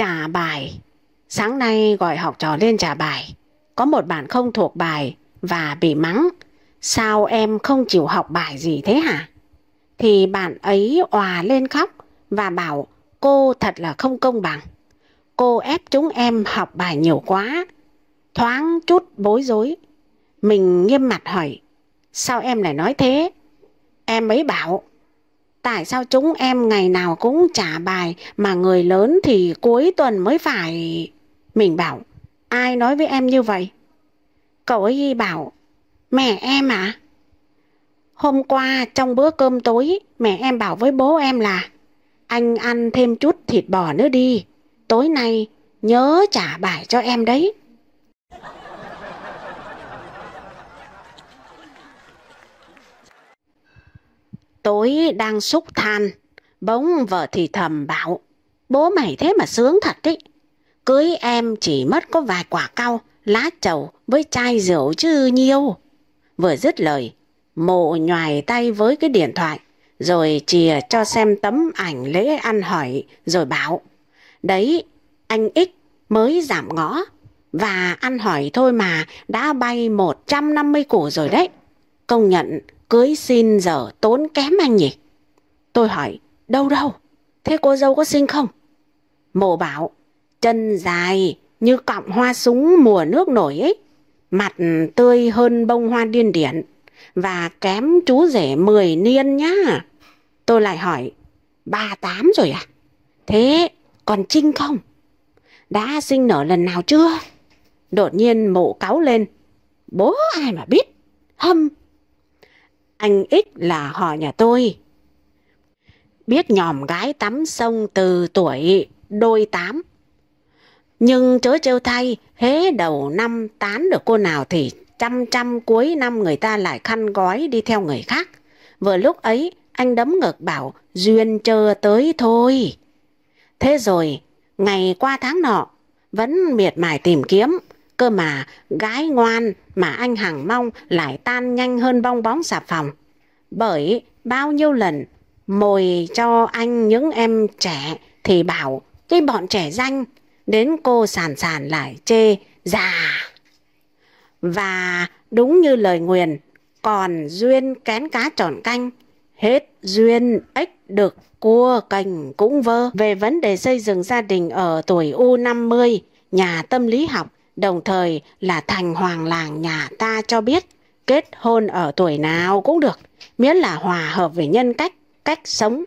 Trả bài. Sáng nay gọi học trò lên trả bài. Có một bạn không thuộc bài và bị mắng. Sao em không chịu học bài gì thế hả? Thì bạn ấy òa lên khóc và bảo cô thật là không công bằng. Cô ép chúng em học bài nhiều quá. Thoáng chút bối rối. Mình nghiêm mặt hỏi. Sao em lại nói thế? Em ấy bảo Tại sao chúng em ngày nào cũng trả bài mà người lớn thì cuối tuần mới phải... Mình bảo, ai nói với em như vậy? Cậu ấy bảo, mẹ em à? Hôm qua trong bữa cơm tối, mẹ em bảo với bố em là anh ăn thêm chút thịt bò nữa đi. Tối nay nhớ trả bài cho em đấy. Tối đang xúc than, bỗng vợ thì thầm bảo, bố mày thế mà sướng thật đấy. Cưới em chỉ mất có vài quả cau, lá trầu với chai rượu chứ nhiêu. Vừa dứt lời, mộ nhoài tay với cái điện thoại, rồi chìa cho xem tấm ảnh lễ ăn hỏi, rồi bảo, đấy, anh X mới giảm ngõ, và ăn hỏi thôi mà đã bay 150 củ rồi đấy. Công nhận cưới xin giờ tốn kém anh nhỉ? Tôi hỏi, đâu đâu? Thế cô dâu có xinh không? Mộ bảo, chân dài như cọng hoa súng mùa nước nổi ấy. Mặt tươi hơn bông hoa điên điển và kém chú rể mười niên nhá. Tôi lại hỏi, ba tám rồi à? Thế còn Trinh không? Đã sinh nở lần nào chưa? Đột nhiên mộ cáo lên. Bố ai mà biết? Hâm, anh ít là họ nhà tôi. Biết nhòm gái tắm sông từ tuổi đôi tám. Nhưng chớ trêu thay, hế đầu năm tán được cô nào thì trăm trăm cuối năm người ta lại khăn gói đi theo người khác. Vừa lúc ấy, anh đấm ngực bảo duyên chờ tới thôi. Thế rồi, ngày qua tháng nọ, vẫn miệt mài tìm kiếm Cơ mà gái ngoan mà anh Hằng mong lại tan nhanh hơn bong bóng xà phòng. Bởi bao nhiêu lần mồi cho anh những em trẻ thì bảo cái bọn trẻ danh đến cô sàn sàn lại chê già. Và đúng như lời nguyền, còn duyên kén cá tròn canh, hết duyên ếch được cua cành cũng vơ. Về vấn đề xây dựng gia đình ở tuổi U50, nhà tâm lý học đồng thời là thành hoàng làng nhà ta cho biết kết hôn ở tuổi nào cũng được, miễn là hòa hợp về nhân cách, cách sống.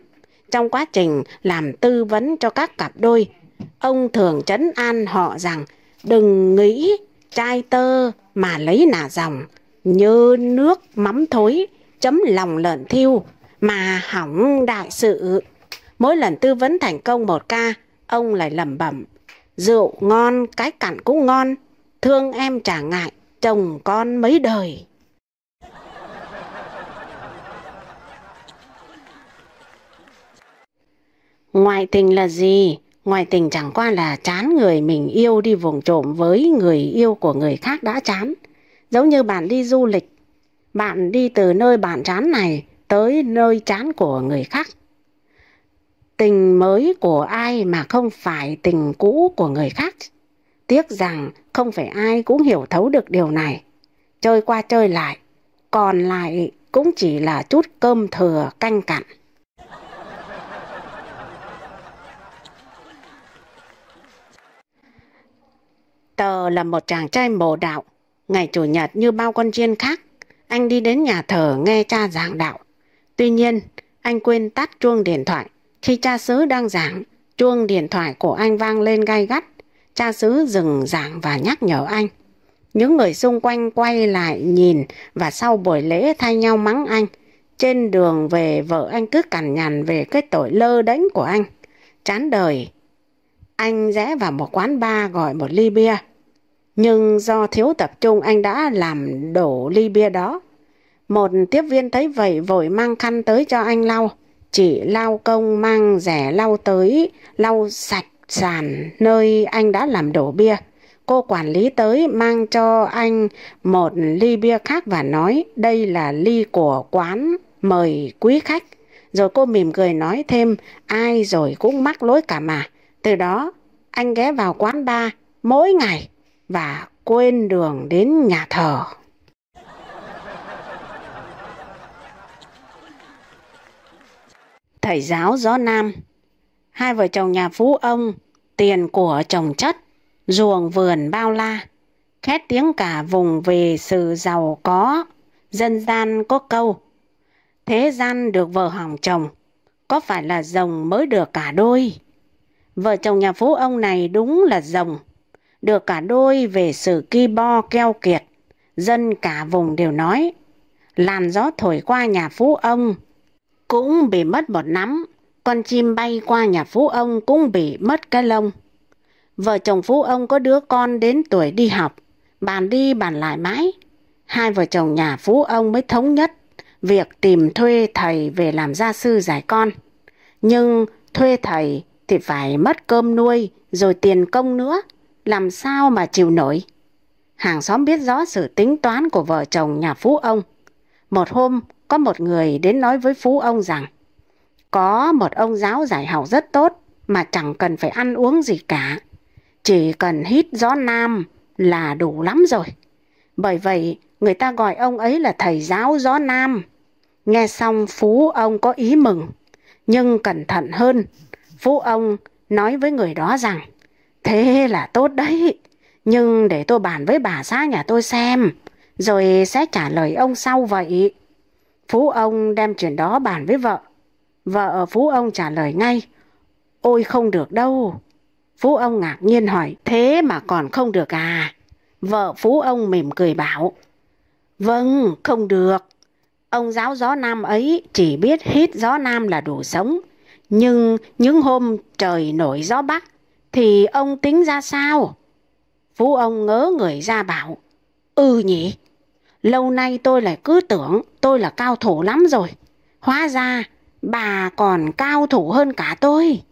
Trong quá trình làm tư vấn cho các cặp đôi, ông thường chấn an họ rằng đừng nghĩ trai tơ mà lấy nà dòng, như nước mắm thối, chấm lòng lợn thiêu mà hỏng đại sự. Mỗi lần tư vấn thành công một ca, ông lại lẩm bẩm, rượu ngon, cái cặn cũng ngon, thương em chả ngại, chồng con mấy đời. Ngoại tình là gì? Ngoại tình chẳng qua là chán người mình yêu đi vùng trộm với người yêu của người khác đã chán. Giống như bạn đi du lịch, bạn đi từ nơi bạn chán này tới nơi chán của người khác. Tình mới của ai mà không phải tình cũ của người khác Tiếc rằng không phải ai cũng hiểu thấu được điều này. Chơi qua chơi lại, còn lại cũng chỉ là chút cơm thừa canh cặn. Tờ là một chàng trai mồ đạo. Ngày Chủ nhật như bao con chiên khác, anh đi đến nhà thờ nghe cha giảng đạo. Tuy nhiên, anh quên tắt chuông điện thoại. Khi cha xứ đang giảng, chuông điện thoại của anh vang lên gai gắt. Cha xứ dừng giảng và nhắc nhở anh. Những người xung quanh quay lại nhìn và sau buổi lễ thay nhau mắng anh. Trên đường về vợ anh cứ cằn nhằn về cái tội lơ đánh của anh. Chán đời. Anh rẽ vào một quán bar gọi một ly bia. Nhưng do thiếu tập trung anh đã làm đổ ly bia đó. Một tiếp viên thấy vậy vội mang khăn tới cho anh lau. Chị lau công mang rẻ lau tới, lau sạch sàn nơi anh đã làm đổ bia. Cô quản lý tới mang cho anh một ly bia khác và nói đây là ly của quán mời quý khách. Rồi cô mỉm cười nói thêm ai rồi cũng mắc lỗi cả mà. Từ đó anh ghé vào quán ba mỗi ngày và quên đường đến nhà thờ. Thầy giáo gió Nam hai vợ chồng nhà phú ông, tiền của trồng chất, ruộng vườn bao la. Khét tiếng cả vùng về sự giàu có, dân gian có câu. Thế gian được vợ hỏng chồng, có phải là rồng mới được cả đôi? Vợ chồng nhà phú ông này đúng là rồng, được cả đôi về sự ki bo keo kiệt. Dân cả vùng đều nói, làn gió thổi qua nhà phú ông, cũng bị mất một nắm con chim bay qua nhà phú ông cũng bị mất cái lông. Vợ chồng phú ông có đứa con đến tuổi đi học, bàn đi bàn lại mãi. Hai vợ chồng nhà phú ông mới thống nhất việc tìm thuê thầy về làm gia sư dạy con. Nhưng thuê thầy thì phải mất cơm nuôi rồi tiền công nữa, làm sao mà chịu nổi. Hàng xóm biết rõ sự tính toán của vợ chồng nhà phú ông. Một hôm, có một người đến nói với phú ông rằng có một ông giáo giải học rất tốt mà chẳng cần phải ăn uống gì cả. Chỉ cần hít gió nam là đủ lắm rồi. Bởi vậy, người ta gọi ông ấy là thầy giáo gió nam. Nghe xong Phú ông có ý mừng, nhưng cẩn thận hơn. Phú ông nói với người đó rằng, thế là tốt đấy, nhưng để tôi bàn với bà xã nhà tôi xem, rồi sẽ trả lời ông sau vậy. Phú ông đem chuyện đó bàn với vợ. Vợ Phú ông trả lời ngay, ôi không được đâu. Phú ông ngạc nhiên hỏi, thế mà còn không được à? Vợ Phú ông mỉm cười bảo, vâng, không được. Ông giáo gió nam ấy chỉ biết hít gió nam là đủ sống, nhưng những hôm trời nổi gió bắc thì ông tính ra sao? Phú ông ngớ người ra bảo, ừ nhỉ, lâu nay tôi lại cứ tưởng tôi là cao thủ lắm rồi. Hóa ra bà còn cao thủ hơn cả tôi.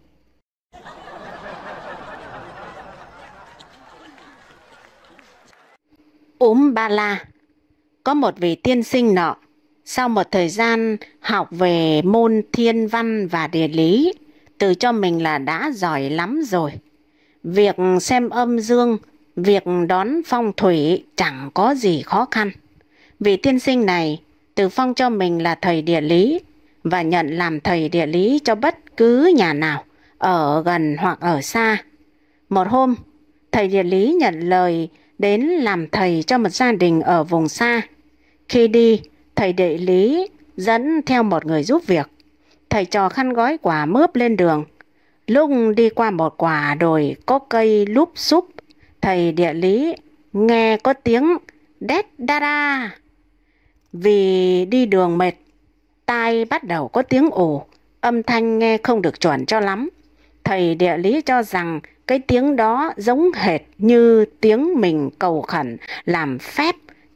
Úm Ba La Có một vị tiên sinh nọ, sau một thời gian học về môn thiên văn và địa lý, tự cho mình là đã giỏi lắm rồi. Việc xem âm dương, việc đón phong thủy chẳng có gì khó khăn. Vị tiên sinh này tự phong cho mình là thầy địa lý, và nhận làm thầy địa lý cho bất cứ nhà nào, ở gần hoặc ở xa. Một hôm, thầy địa lý nhận lời đến làm thầy cho một gia đình ở vùng xa. Khi đi, thầy địa lý dẫn theo một người giúp việc. Thầy trò khăn gói quả mướp lên đường. Lúc đi qua một quả đồi có cây lúp xúp, thầy địa lý nghe có tiếng đét đa đa. Vì đi đường mệt tai bắt đầu có tiếng ồ, âm thanh nghe không được chuẩn cho lắm. Thầy địa lý cho rằng cái tiếng đó giống hệt như tiếng mình cầu khẩn làm phép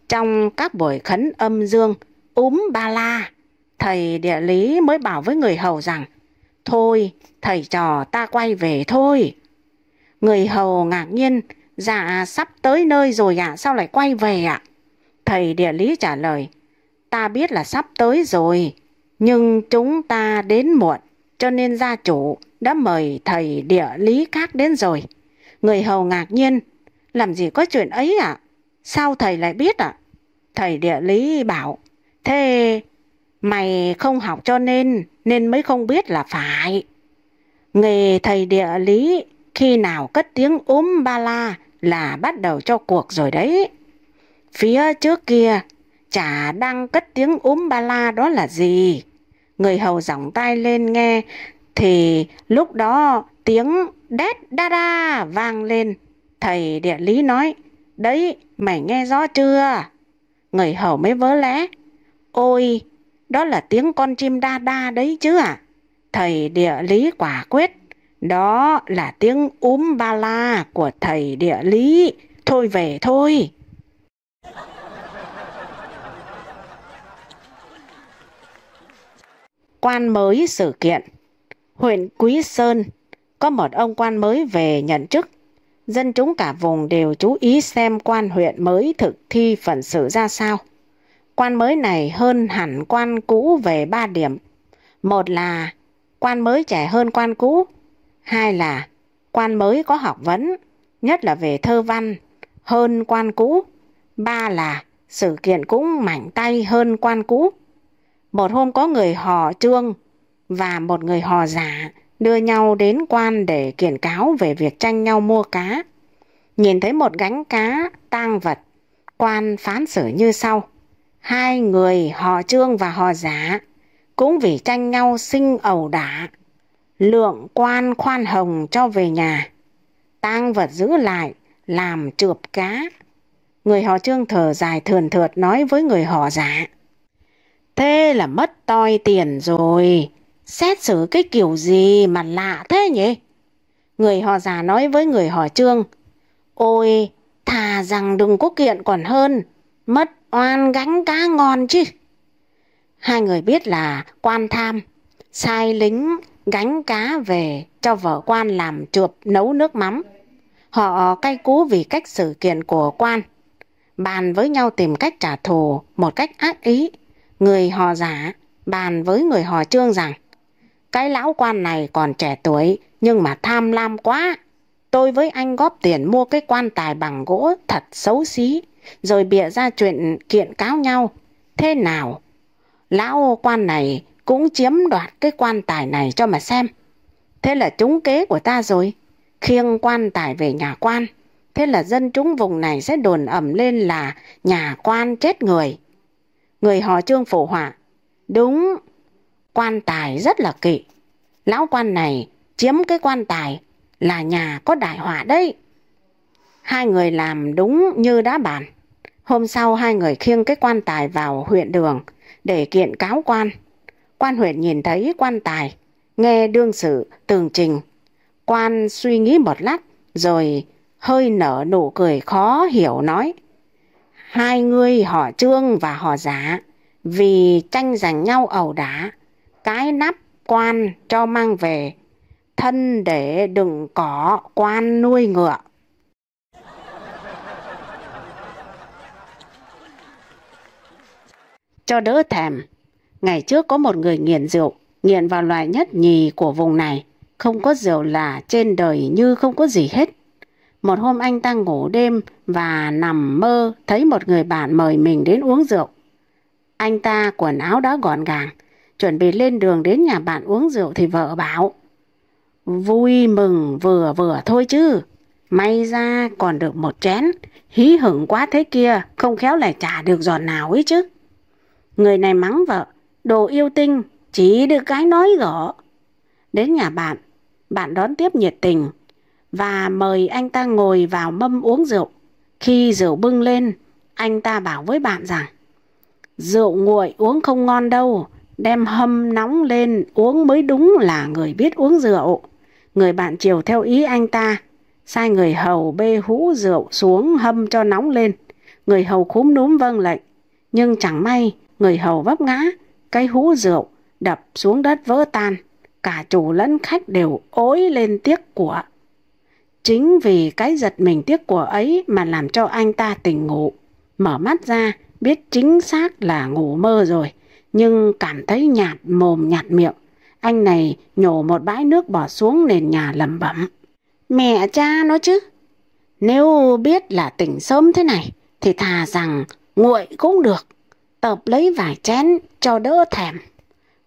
trong các buổi khấn âm dương úm ba la. Thầy địa lý mới bảo với người hầu rằng Thôi, thầy trò ta quay về thôi. Người hầu ngạc nhiên, dạ sắp tới nơi rồi ạ, à, sao lại quay về ạ? À? Thầy địa lý trả lời, ta biết là sắp tới rồi, nhưng chúng ta đến muộn, cho nên gia chủ đã mời thầy địa lý khác đến rồi. Người hầu ngạc nhiên, làm gì có chuyện ấy ạ? À? Sao thầy lại biết ạ? À? Thầy địa lý bảo, thế mày không học cho nên, nên mới không biết là phải. Nghề thầy địa lý khi nào cất tiếng ốm ba la là bắt đầu cho cuộc rồi đấy. Phía trước kia Chả đang cất tiếng úm ba la đó là gì? Người hầu giỏng tay lên nghe, thì lúc đó tiếng đét đa đa vang lên. Thầy địa lý nói, đấy, mày nghe rõ chưa? Người hầu mới vớ lẽ, ôi, đó là tiếng con chim đa đa đấy chứ À? Thầy địa lý quả quyết, đó là tiếng úm ba la của thầy địa lý. Thôi về thôi. quan mới sự kiện. Huyện Quý Sơn có một ông quan mới về nhận chức. Dân chúng cả vùng đều chú ý xem quan huyện mới thực thi phần sự ra sao. Quan mới này hơn hẳn quan cũ về ba điểm. Một là quan mới trẻ hơn quan cũ. Hai là quan mới có học vấn, nhất là về thơ văn, hơn quan cũ. Ba là sự kiện cũng mảnh tay hơn quan cũ một hôm có người họ trương và một người họ giả đưa nhau đến quan để kiện cáo về việc tranh nhau mua cá. Nhìn thấy một gánh cá tang vật, quan phán xử như sau. Hai người họ trương và họ giả cũng vì tranh nhau sinh ẩu đả. Lượng quan khoan hồng cho về nhà. Tang vật giữ lại làm trượp cá. Người họ trương thở dài thườn thượt nói với người họ giả. Thế là mất toi tiền rồi. Xét xử cái kiểu gì mà lạ thế nhỉ? Người họ già nói với người họ trương. Ôi, thà rằng đừng có kiện còn hơn. Mất oan gánh cá ngon chứ. Hai người biết là quan tham. Sai lính gánh cá về cho vợ quan làm trượp nấu nước mắm. Họ cay cú vì cách xử kiện của quan. Bàn với nhau tìm cách trả thù một cách ác ý người họ giả bàn với người họ trương rằng cái lão quan này còn trẻ tuổi nhưng mà tham lam quá. Tôi với anh góp tiền mua cái quan tài bằng gỗ thật xấu xí, rồi bịa ra chuyện kiện cáo nhau. Thế nào? Lão quan này cũng chiếm đoạt cái quan tài này cho mà xem. Thế là trúng kế của ta rồi. Khiêng quan tài về nhà quan. Thế là dân chúng vùng này sẽ đồn ẩm lên là nhà quan chết người. Người họ trương phổ hỏa. Đúng, quan tài rất là kỵ. Lão quan này chiếm cái quan tài là nhà có đại họa đấy. Hai người làm đúng như đã bàn. Hôm sau hai người khiêng cái quan tài vào huyện đường để kiện cáo quan. Quan huyện nhìn thấy quan tài, nghe đương sự tường trình. Quan suy nghĩ một lát rồi hơi nở nụ cười khó hiểu nói. Hai người họ trương và họ giả vì tranh giành nhau ẩu đả, cái nắp quan cho mang về, thân để đừng có quan nuôi ngựa. cho đỡ thèm. Ngày trước có một người nghiện rượu, nghiện vào loại nhất nhì của vùng này. Không có rượu là trên đời như không có gì hết. Một hôm anh ta ngủ đêm và nằm mơ thấy một người bạn mời mình đến uống rượu. Anh ta quần áo đã gọn gàng, chuẩn bị lên đường đến nhà bạn uống rượu thì vợ bảo. Vui mừng vừa vừa thôi chứ, may ra còn được một chén, hí hửng quá thế kia, không khéo lại trả được giọt nào ấy chứ. Người này mắng vợ, đồ yêu tinh, chỉ được cái nói gõ. Đến nhà bạn, bạn đón tiếp nhiệt tình, và mời anh ta ngồi vào mâm uống rượu. Khi rượu bưng lên, anh ta bảo với bạn rằng Rượu nguội uống không ngon đâu, đem hâm nóng lên uống mới đúng là người biết uống rượu. Người bạn chiều theo ý anh ta, sai người hầu bê hũ rượu xuống hâm cho nóng lên. Người hầu khúm núm vâng lệnh, nhưng chẳng may người hầu vấp ngã, cái hũ rượu đập xuống đất vỡ tan, cả chủ lẫn khách đều ối lên tiếc của. Chính vì cái giật mình tiếc của ấy mà làm cho anh ta tỉnh ngủ. Mở mắt ra, biết chính xác là ngủ mơ rồi, nhưng cảm thấy nhạt mồm nhạt miệng. Anh này nhổ một bãi nước bỏ xuống nền nhà lẩm bẩm. Mẹ cha nó chứ. Nếu biết là tỉnh sớm thế này, thì thà rằng nguội cũng được. Tập lấy vài chén cho đỡ thèm.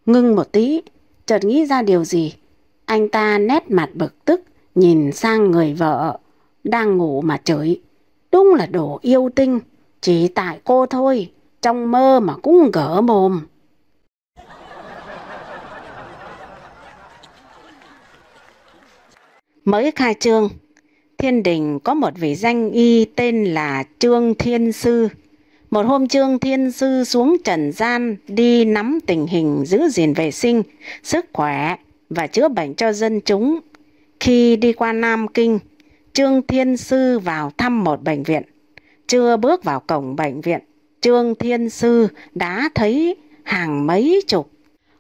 Ngưng một tí, chợt nghĩ ra điều gì. Anh ta nét mặt bực tức, nhìn sang người vợ đang ngủ mà chửi. Đúng là đồ yêu tinh, chỉ tại cô thôi, trong mơ mà cũng gỡ mồm. Mới khai trương, Thiên Đình có một vị danh y tên là Trương Thiên Sư. Một hôm Trương Thiên Sư xuống trần gian đi nắm tình hình giữ gìn vệ sinh, sức khỏe và chữa bệnh cho dân chúng khi đi qua Nam Kinh, Trương Thiên Sư vào thăm một bệnh viện. Chưa bước vào cổng bệnh viện, Trương Thiên Sư đã thấy hàng mấy chục.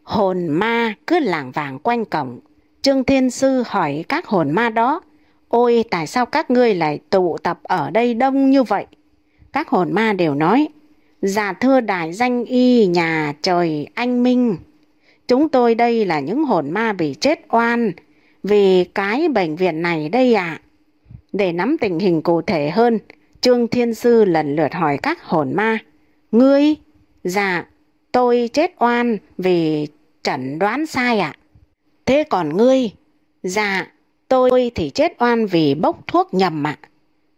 Hồn ma cứ lảng vàng quanh cổng. Trương Thiên Sư hỏi các hồn ma đó, Ôi tại sao các ngươi lại tụ tập ở đây đông như vậy? Các hồn ma đều nói, "Già dạ thưa đại danh y nhà trời anh minh. Chúng tôi đây là những hồn ma bị chết oan, vì cái bệnh viện này đây ạ. À. Để nắm tình hình cụ thể hơn, Trương Thiên Sư lần lượt hỏi các hồn ma. Ngươi? Dạ, tôi chết oan vì chẩn đoán sai ạ. À. Thế còn ngươi? Dạ, tôi thì chết oan vì bốc thuốc nhầm ạ. À.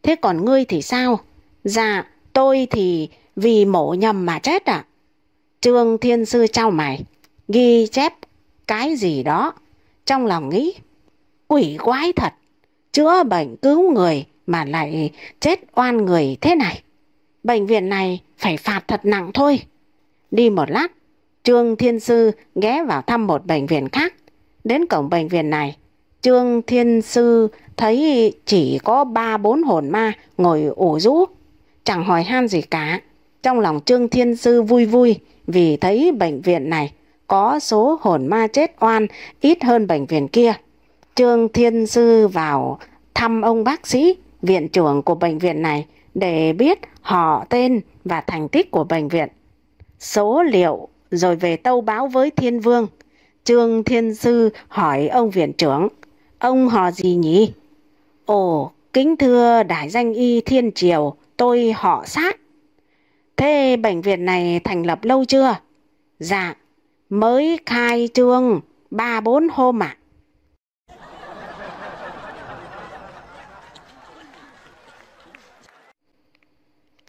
Thế còn ngươi thì sao? Dạ, tôi thì vì mổ nhầm mà chết ạ. À. Trương Thiên Sư trao mày, ghi chép cái gì đó, trong lòng nghĩ quỷ quái thật, chữa bệnh cứu người mà lại chết oan người thế này. Bệnh viện này phải phạt thật nặng thôi. Đi một lát, Trương Thiên Sư ghé vào thăm một bệnh viện khác. Đến cổng bệnh viện này, Trương Thiên Sư thấy chỉ có ba bốn hồn ma ngồi ủ rũ, chẳng hỏi han gì cả. Trong lòng Trương Thiên Sư vui vui vì thấy bệnh viện này có số hồn ma chết oan ít hơn bệnh viện kia. Trương Thiên Sư vào thăm ông bác sĩ, viện trưởng của bệnh viện này để biết họ tên và thành tích của bệnh viện. Số liệu rồi về tâu báo với Thiên Vương. Trương Thiên Sư hỏi ông viện trưởng, ông họ gì nhỉ? Ồ, kính thưa đại danh y Thiên Triều, tôi họ sát. Thế bệnh viện này thành lập lâu chưa? Dạ, mới khai trương 3-4 hôm ạ. À.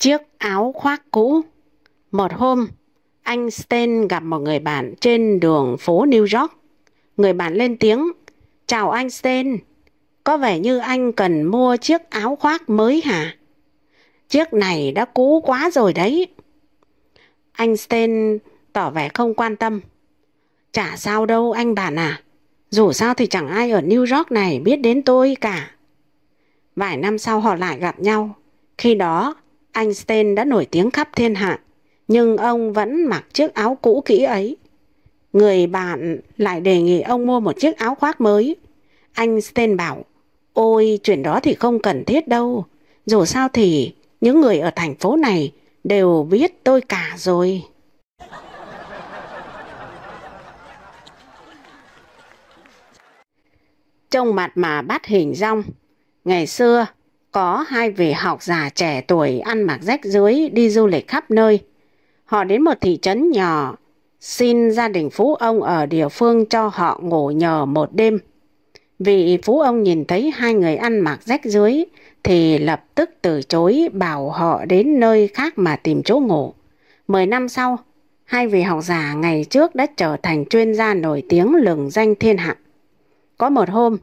Chiếc áo khoác cũ Một hôm, anh Sten gặp một người bạn trên đường phố New York. Người bạn lên tiếng, chào anh Sten, có vẻ như anh cần mua chiếc áo khoác mới hả? Chiếc này đã cũ quá rồi đấy. Anh Sten tỏ vẻ không quan tâm. Chả sao đâu anh bạn à, dù sao thì chẳng ai ở New York này biết đến tôi cả. Vài năm sau họ lại gặp nhau, khi đó Einstein đã nổi tiếng khắp thiên hạ, nhưng ông vẫn mặc chiếc áo cũ kỹ ấy. Người bạn lại đề nghị ông mua một chiếc áo khoác mới. Einstein bảo, ôi chuyện đó thì không cần thiết đâu. Dù sao thì những người ở thành phố này đều biết tôi cả rồi. Trông mặt mà bắt hình rong. Ngày xưa có hai vị học giả trẻ tuổi ăn mặc rách rưới đi du lịch khắp nơi. Họ đến một thị trấn nhỏ, xin gia đình phú ông ở địa phương cho họ ngủ nhờ một đêm. Vị phú ông nhìn thấy hai người ăn mặc rách rưới thì lập tức từ chối bảo họ đến nơi khác mà tìm chỗ ngủ. Mười năm sau, hai vị học giả ngày trước đã trở thành chuyên gia nổi tiếng lừng danh thiên hạ. Có một hôm,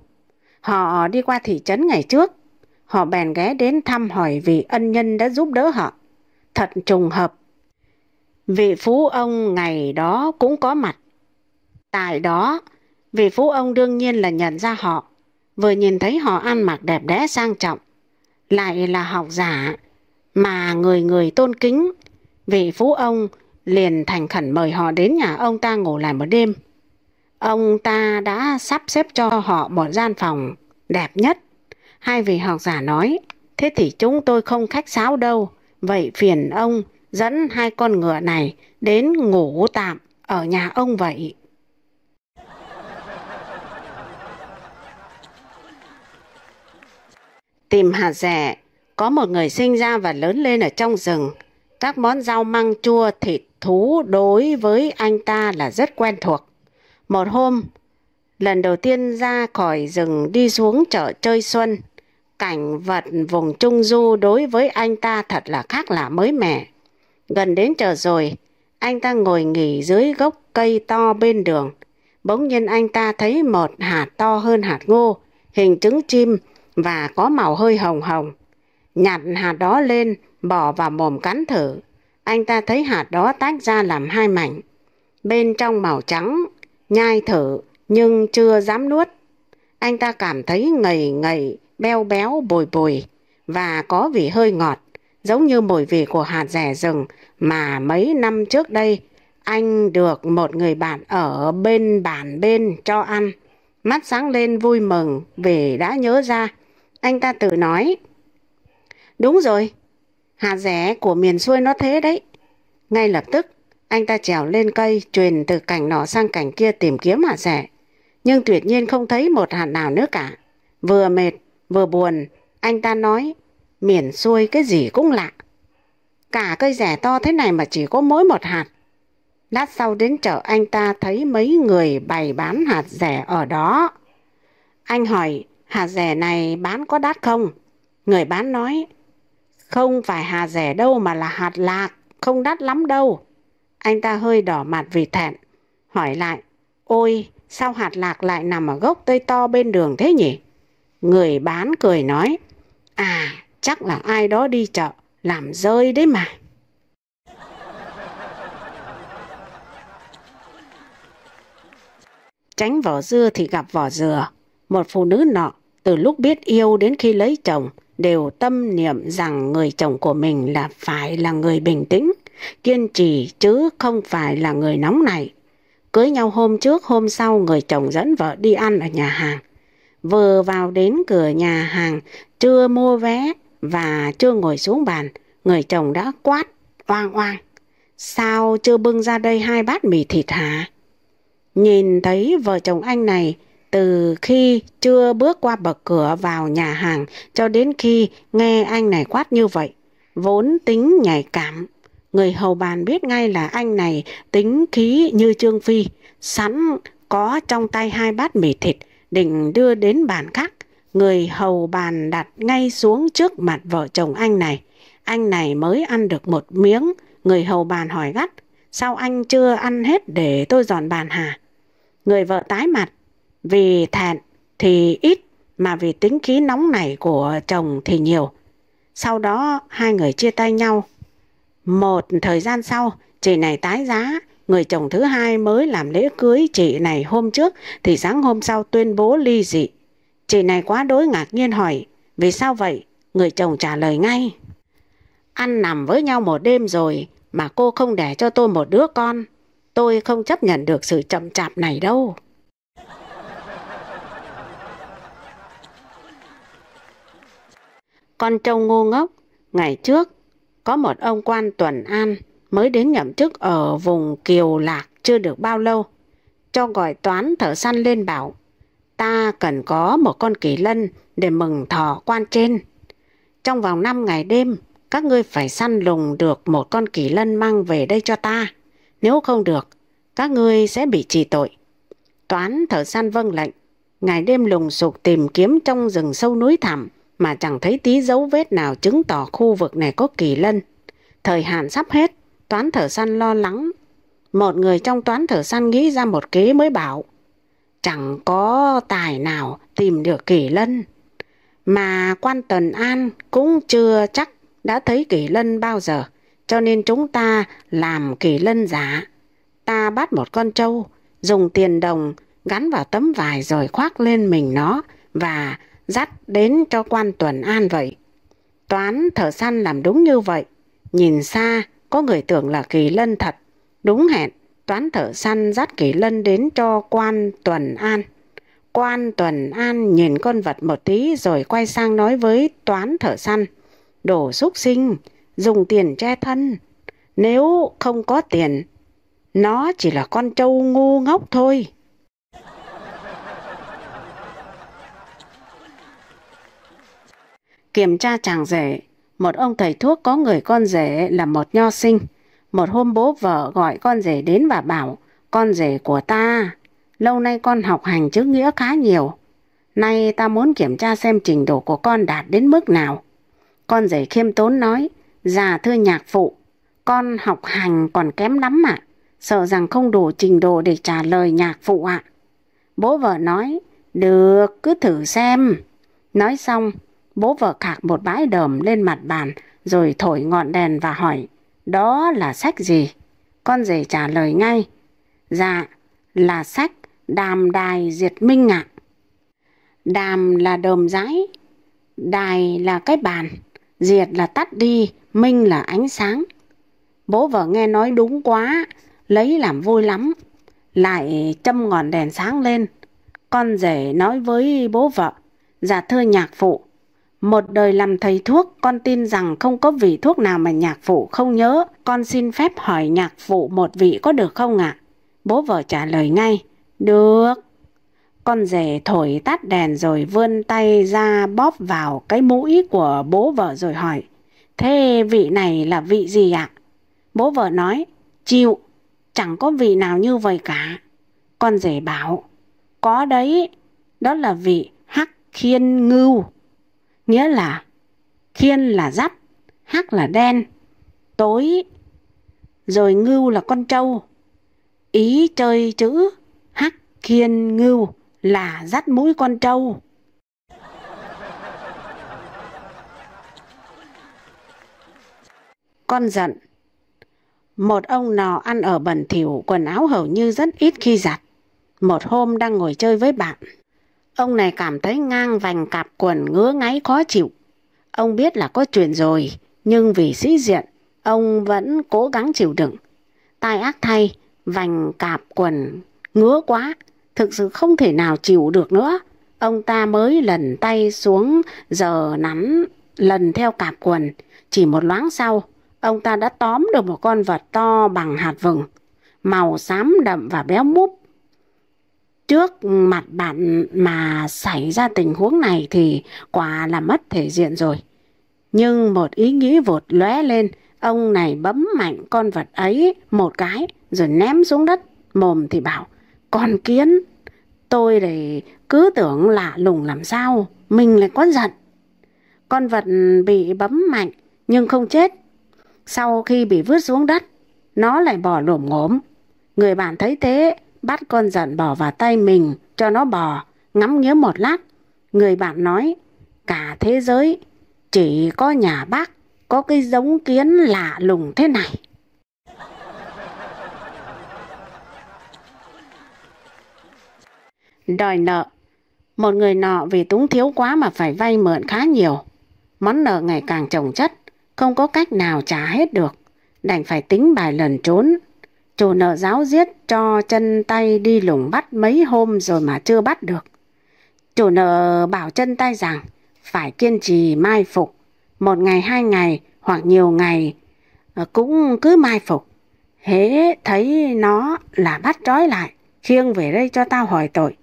họ đi qua thị trấn ngày trước, họ bèn ghé đến thăm hỏi vị ân nhân đã giúp đỡ họ. Thật trùng hợp. Vị phú ông ngày đó cũng có mặt. Tại đó, vị phú ông đương nhiên là nhận ra họ, vừa nhìn thấy họ ăn mặc đẹp đẽ sang trọng, lại là học giả, mà người người tôn kính. Vị phú ông liền thành khẩn mời họ đến nhà ông ta ngủ lại một đêm. Ông ta đã sắp xếp cho họ một gian phòng đẹp nhất Hai vị học giả nói, thế thì chúng tôi không khách sáo đâu. Vậy phiền ông dẫn hai con ngựa này đến ngủ tạm ở nhà ông vậy. Tìm hạt rẻ, có một người sinh ra và lớn lên ở trong rừng. Các món rau măng chua, thịt, thú đối với anh ta là rất quen thuộc. Một hôm, lần đầu tiên ra khỏi rừng đi xuống chợ chơi xuân, cảnh vật vùng Trung Du đối với anh ta thật là khác lạ mới mẻ. Gần đến giờ rồi, anh ta ngồi nghỉ dưới gốc cây to bên đường. Bỗng nhiên anh ta thấy một hạt to hơn hạt ngô, hình trứng chim và có màu hơi hồng hồng. Nhặt hạt đó lên, bỏ vào mồm cắn thử. Anh ta thấy hạt đó tách ra làm hai mảnh. Bên trong màu trắng, nhai thử nhưng chưa dám nuốt. Anh ta cảm thấy ngầy ngầy, beo béo bồi bồi và có vị hơi ngọt, giống như mùi vị của hạt rẻ rừng mà mấy năm trước đây anh được một người bạn ở bên bản bên cho ăn. Mắt sáng lên vui mừng vì đã nhớ ra. Anh ta tự nói. Đúng rồi, hạt rẻ của miền xuôi nó thế đấy. Ngay lập tức, anh ta trèo lên cây truyền từ cành nọ sang cành kia tìm kiếm hạt rẻ. Nhưng tuyệt nhiên không thấy một hạt nào nữa cả. Vừa mệt, Vừa buồn, anh ta nói, miền xuôi cái gì cũng lạ. Cả cây rẻ to thế này mà chỉ có mỗi một hạt. Lát sau đến chợ anh ta thấy mấy người bày bán hạt rẻ ở đó. Anh hỏi, hạt rẻ này bán có đắt không? Người bán nói, không phải hạt rẻ đâu mà là hạt lạc, không đắt lắm đâu. Anh ta hơi đỏ mặt vì thẹn, hỏi lại, ôi, sao hạt lạc lại nằm ở gốc cây to bên đường thế nhỉ? Người bán cười nói, à chắc là ai đó đi chợ, làm rơi đấy mà. Tránh vỏ dưa thì gặp vỏ dừa. Một phụ nữ nọ, từ lúc biết yêu đến khi lấy chồng, đều tâm niệm rằng người chồng của mình là phải là người bình tĩnh, kiên trì chứ không phải là người nóng này. Cưới nhau hôm trước hôm sau người chồng dẫn vợ đi ăn ở nhà hàng, vừa vào đến cửa nhà hàng, chưa mua vé và chưa ngồi xuống bàn, người chồng đã quát, oang oang. Sao chưa bưng ra đây hai bát mì thịt hả? Nhìn thấy vợ chồng anh này từ khi chưa bước qua bậc cửa vào nhà hàng cho đến khi nghe anh này quát như vậy, vốn tính nhạy cảm. Người hầu bàn biết ngay là anh này tính khí như Trương Phi, sẵn có trong tay hai bát mì thịt định đưa đến bàn khác. Người hầu bàn đặt ngay xuống trước mặt vợ chồng anh này. Anh này mới ăn được một miếng, người hầu bàn hỏi gắt, sao anh chưa ăn hết để tôi dọn bàn hả? Người vợ tái mặt, vì thẹn thì ít, mà vì tính khí nóng này của chồng thì nhiều. Sau đó hai người chia tay nhau. Một thời gian sau, chị này tái giá, người chồng thứ hai mới làm lễ cưới chị này hôm trước thì sáng hôm sau tuyên bố ly dị. Chị này quá đối ngạc nhiên hỏi, vì sao vậy? Người chồng trả lời ngay. Ăn nằm với nhau một đêm rồi mà cô không để cho tôi một đứa con. Tôi không chấp nhận được sự chậm chạp này đâu. Con trâu ngu ngốc, ngày trước có một ông quan tuần an mới đến nhậm chức ở vùng Kiều Lạc chưa được bao lâu. Cho gọi toán thợ săn lên bảo, ta cần có một con kỳ lân để mừng thọ quan trên. Trong vòng 5 ngày đêm, các ngươi phải săn lùng được một con kỳ lân mang về đây cho ta. Nếu không được, các ngươi sẽ bị trì tội. Toán thợ săn vâng lệnh, ngày đêm lùng sục tìm kiếm trong rừng sâu núi thẳm mà chẳng thấy tí dấu vết nào chứng tỏ khu vực này có kỳ lân. Thời hạn sắp hết, Toán thở săn lo lắng. Một người trong toán thở săn nghĩ ra một kế mới bảo. Chẳng có tài nào tìm được kỷ lân. Mà quan Tần An cũng chưa chắc đã thấy kỷ lân bao giờ. Cho nên chúng ta làm kỷ lân giả. Ta bắt một con trâu, dùng tiền đồng gắn vào tấm vải rồi khoác lên mình nó và dắt đến cho quan tuần an vậy. Toán thở săn làm đúng như vậy, nhìn xa có người tưởng là Kỳ Lân thật, đúng hẹn, toán thợ săn dắt Kỳ Lân đến cho quan Tuần An. Quan Tuần An nhìn con vật một tí rồi quay sang nói với toán thợ săn. đổ xúc sinh, dùng tiền che thân. Nếu không có tiền, nó chỉ là con trâu ngu ngốc thôi. Kiểm tra chàng rể, một ông thầy thuốc có người con rể là một nho sinh. Một hôm bố vợ gọi con rể đến và bảo, con rể của ta, lâu nay con học hành chữ nghĩa khá nhiều. Nay ta muốn kiểm tra xem trình độ của con đạt đến mức nào. Con rể khiêm tốn nói, già dạ thưa nhạc phụ, con học hành còn kém lắm ạ, sợ rằng không đủ trình độ để trả lời nhạc phụ ạ. Bố vợ nói, được, cứ thử xem. Nói xong, Bố vợ khạc một bãi đờm lên mặt bàn, rồi thổi ngọn đèn và hỏi, đó là sách gì? Con rể trả lời ngay, dạ, là sách Đàm Đài Diệt Minh ạ. Đàm là đờm rãi, đài là cái bàn, diệt là tắt đi, minh là ánh sáng. Bố vợ nghe nói đúng quá, lấy làm vui lắm, lại châm ngọn đèn sáng lên. Con rể nói với bố vợ, dạ thưa nhạc phụ, một đời làm thầy thuốc, con tin rằng không có vị thuốc nào mà nhạc phụ không nhớ. Con xin phép hỏi nhạc phụ một vị có được không ạ? À? Bố vợ trả lời ngay. Được. Con rể thổi tắt đèn rồi vươn tay ra bóp vào cái mũi của bố vợ rồi hỏi. Thế vị này là vị gì ạ? À? Bố vợ nói. Chịu, chẳng có vị nào như vậy cả. Con rể bảo. Có đấy, đó là vị hắc khiên ngưu nghĩa là khiên là dắt, hắc là đen, tối, rồi ngưu là con trâu. Ý chơi chữ hắc khiên ngưu là dắt mũi con trâu. Con giận Một ông nò ăn ở bẩn thỉu quần áo hầu như rất ít khi giặt. Một hôm đang ngồi chơi với bạn Ông này cảm thấy ngang vành cạp quần ngứa ngáy khó chịu. Ông biết là có chuyện rồi, nhưng vì sĩ diện, ông vẫn cố gắng chịu đựng. Tai ác thay, vành cạp quần ngứa quá, thực sự không thể nào chịu được nữa. Ông ta mới lần tay xuống giờ nắm lần theo cạp quần. Chỉ một loáng sau, ông ta đã tóm được một con vật to bằng hạt vừng, màu xám đậm và béo múp trước mặt bạn mà xảy ra tình huống này thì quả là mất thể diện rồi. Nhưng một ý nghĩ vụt lóe lên, ông này bấm mạnh con vật ấy một cái rồi ném xuống đất, mồm thì bảo, con kiến, tôi để cứ tưởng lạ lùng làm sao, mình lại có giận. Con vật bị bấm mạnh nhưng không chết. Sau khi bị vứt xuống đất, nó lại bỏ lổm ngổm Người bạn thấy thế bắt con giận bỏ vào tay mình, cho nó bò, ngắm nghía một lát. Người bạn nói, cả thế giới chỉ có nhà bác có cái giống kiến lạ lùng thế này. Đòi nợ Một người nọ vì túng thiếu quá mà phải vay mượn khá nhiều. Món nợ ngày càng chồng chất, không có cách nào trả hết được. Đành phải tính bài lần trốn Chủ nợ giáo giết cho chân tay đi lùng bắt mấy hôm rồi mà chưa bắt được. Chủ nợ bảo chân tay rằng phải kiên trì mai phục. Một ngày hai ngày hoặc nhiều ngày ờ, cũng cứ mai phục. Hế thấy nó là bắt trói lại, khiêng về đây cho tao hỏi tội.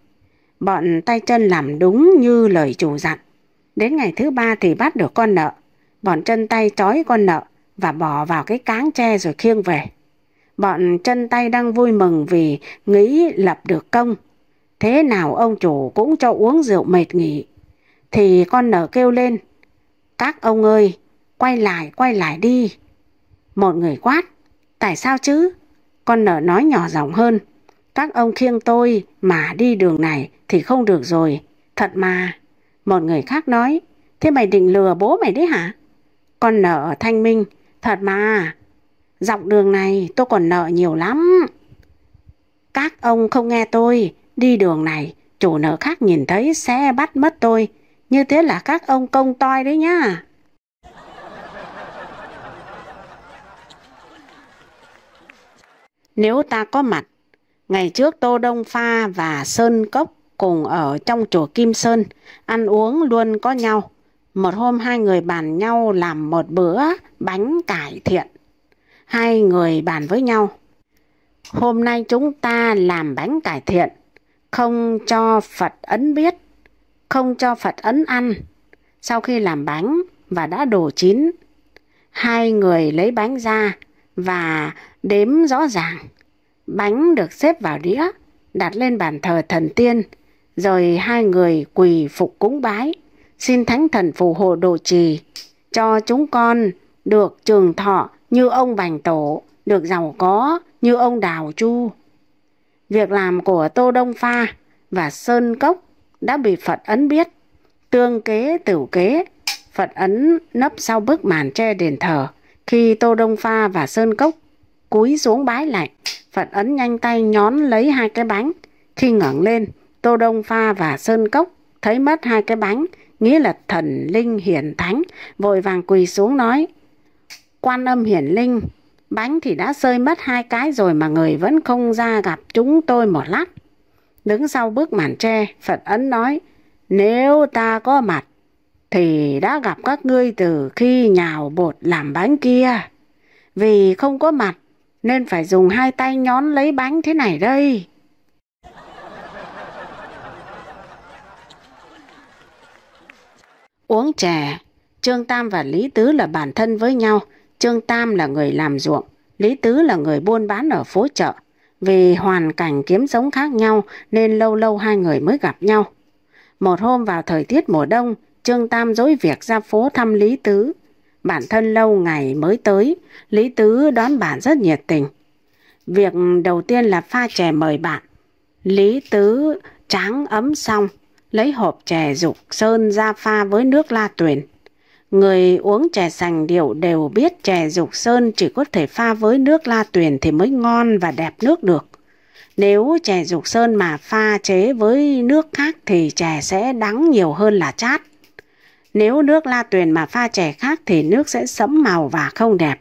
Bọn tay chân làm đúng như lời chủ dặn. Đến ngày thứ ba thì bắt được con nợ. Bọn chân tay trói con nợ và bỏ vào cái cáng tre rồi khiêng về bọn chân tay đang vui mừng vì nghĩ lập được công. Thế nào ông chủ cũng cho uống rượu mệt nghỉ. Thì con nở kêu lên, các ông ơi, quay lại, quay lại đi. Một người quát, tại sao chứ? Con nở nói nhỏ giọng hơn, các ông khiêng tôi mà đi đường này thì không được rồi, thật mà. Một người khác nói, thế mày định lừa bố mày đấy hả? Con nở thanh minh, thật mà, Dọc đường này tôi còn nợ nhiều lắm. Các ông không nghe tôi, đi đường này, chủ nợ khác nhìn thấy sẽ bắt mất tôi. Như thế là các ông công toi đấy nhá. Nếu ta có mặt, ngày trước Tô Đông Pha và Sơn Cốc cùng ở trong chùa Kim Sơn, ăn uống luôn có nhau. Một hôm hai người bàn nhau làm một bữa bánh cải thiện. Hai người bàn với nhau. Hôm nay chúng ta làm bánh cải thiện, không cho Phật Ấn biết, không cho Phật Ấn ăn. Sau khi làm bánh và đã đổ chín, hai người lấy bánh ra và đếm rõ ràng. Bánh được xếp vào đĩa, đặt lên bàn thờ thần tiên, rồi hai người quỳ phục cúng bái, xin thánh thần phù hộ độ trì, cho chúng con được trường thọ như ông Bành Tổ, được giàu có như ông Đào Chu. Việc làm của Tô Đông Pha và Sơn Cốc đã bị Phật Ấn biết, tương kế tửu kế, Phật Ấn nấp sau bức màn tre đền thờ. Khi Tô Đông Pha và Sơn Cốc cúi xuống bái lại, Phật Ấn nhanh tay nhón lấy hai cái bánh. Khi ngẩng lên, Tô Đông Pha và Sơn Cốc thấy mất hai cái bánh, nghĩa là thần linh hiển thánh, vội vàng quỳ xuống nói, Quan âm hiển linh, bánh thì đã rơi mất hai cái rồi mà người vẫn không ra gặp chúng tôi một lát. Đứng sau bước màn tre, Phật Ấn nói, nếu ta có mặt, thì đã gặp các ngươi từ khi nhào bột làm bánh kia. Vì không có mặt, nên phải dùng hai tay nhón lấy bánh thế này đây. Uống chè, Trương Tam và Lý Tứ là bản thân với nhau, Trương Tam là người làm ruộng, Lý Tứ là người buôn bán ở phố chợ. Vì hoàn cảnh kiếm sống khác nhau nên lâu lâu hai người mới gặp nhau. Một hôm vào thời tiết mùa đông, Trương Tam dối việc ra phố thăm Lý Tứ. Bản thân lâu ngày mới tới, Lý Tứ đón bạn rất nhiệt tình. Việc đầu tiên là pha chè mời bạn. Lý Tứ tráng ấm xong, lấy hộp chè dục sơn ra pha với nước la tuyền. Người uống chè sành điệu đều biết chè dục sơn chỉ có thể pha với nước la tuyền thì mới ngon và đẹp nước được. Nếu chè dục sơn mà pha chế với nước khác thì chè sẽ đắng nhiều hơn là chát. Nếu nước la tuyền mà pha chè khác thì nước sẽ sẫm màu và không đẹp.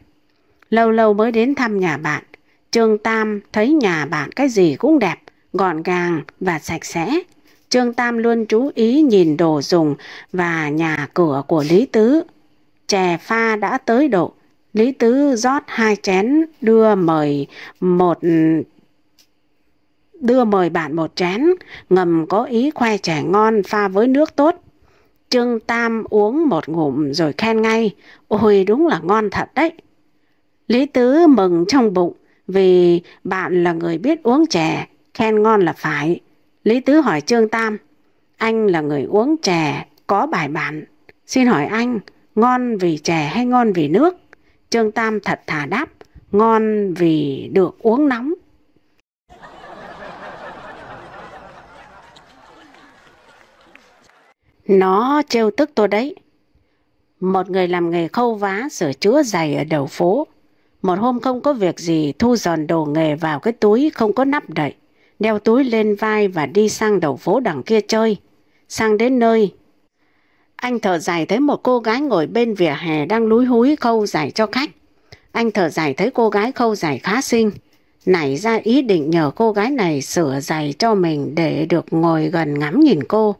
Lâu lâu mới đến thăm nhà bạn, Trương Tam thấy nhà bạn cái gì cũng đẹp, gọn gàng và sạch sẽ. Trương Tam luôn chú ý nhìn đồ dùng và nhà cửa của Lý Tứ. Chè pha đã tới độ, Lý Tứ rót hai chén đưa mời một đưa mời bạn một chén, ngầm có ý khoe chè ngon pha với nước tốt. Trương Tam uống một ngụm rồi khen ngay, ôi đúng là ngon thật đấy. Lý Tứ mừng trong bụng vì bạn là người biết uống chè, khen ngon là phải. Lý Tứ hỏi Trương Tam, anh là người uống chè, có bài bản. Xin hỏi anh, ngon vì chè hay ngon vì nước? Trương Tam thật thà đáp, ngon vì được uống nóng. Nó trêu tức tôi đấy. Một người làm nghề khâu vá sửa chữa giày ở đầu phố. Một hôm không có việc gì thu dọn đồ nghề vào cái túi không có nắp đậy đeo túi lên vai và đi sang đầu phố đằng kia chơi. Sang đến nơi, anh thở dài thấy một cô gái ngồi bên vỉa hè đang lúi húi khâu giải cho khách. Anh thở dài thấy cô gái khâu giải khá xinh, nảy ra ý định nhờ cô gái này sửa giày cho mình để được ngồi gần ngắm nhìn cô.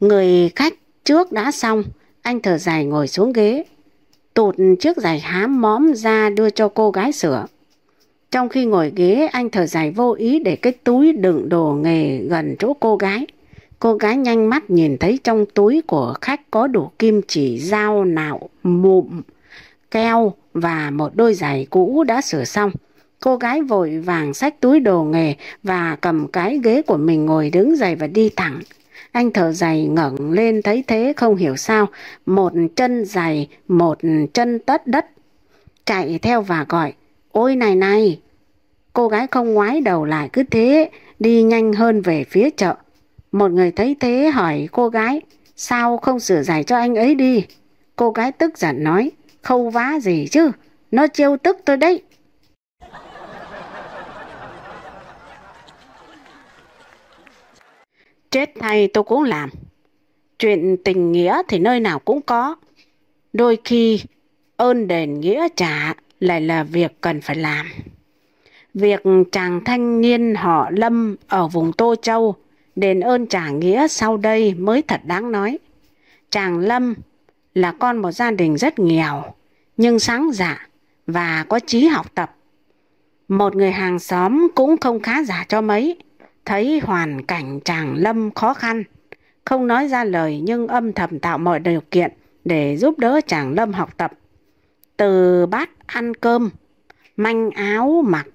Người khách trước đã xong, anh thở dài ngồi xuống ghế, tụt chiếc giày hám móm ra đưa cho cô gái sửa. Trong khi ngồi ghế, anh thở dài vô ý để cái túi đựng đồ nghề gần chỗ cô gái. Cô gái nhanh mắt nhìn thấy trong túi của khách có đủ kim chỉ dao nạo, mụm, keo và một đôi giày cũ đã sửa xong. Cô gái vội vàng xách túi đồ nghề và cầm cái ghế của mình ngồi đứng dậy và đi thẳng. Anh thở dài ngẩng lên thấy thế không hiểu sao, một chân dày, một chân tất đất. Chạy theo và gọi, Ôi này này, cô gái không ngoái đầu lại cứ thế, đi nhanh hơn về phía chợ. Một người thấy thế hỏi cô gái, sao không sửa giải cho anh ấy đi? Cô gái tức giận nói, khâu vá gì chứ, nó trêu tức tôi đấy. Chết thay tôi cũng làm. Chuyện tình nghĩa thì nơi nào cũng có. Đôi khi ơn đền nghĩa trả lại là việc cần phải làm. Việc chàng thanh niên họ Lâm ở vùng Tô Châu đền ơn trả nghĩa sau đây mới thật đáng nói. Chàng Lâm là con một gia đình rất nghèo, nhưng sáng dạ và có chí học tập. Một người hàng xóm cũng không khá giả cho mấy, thấy hoàn cảnh chàng Lâm khó khăn, không nói ra lời nhưng âm thầm tạo mọi điều kiện để giúp đỡ chàng Lâm học tập từ bát ăn cơm, manh áo mặc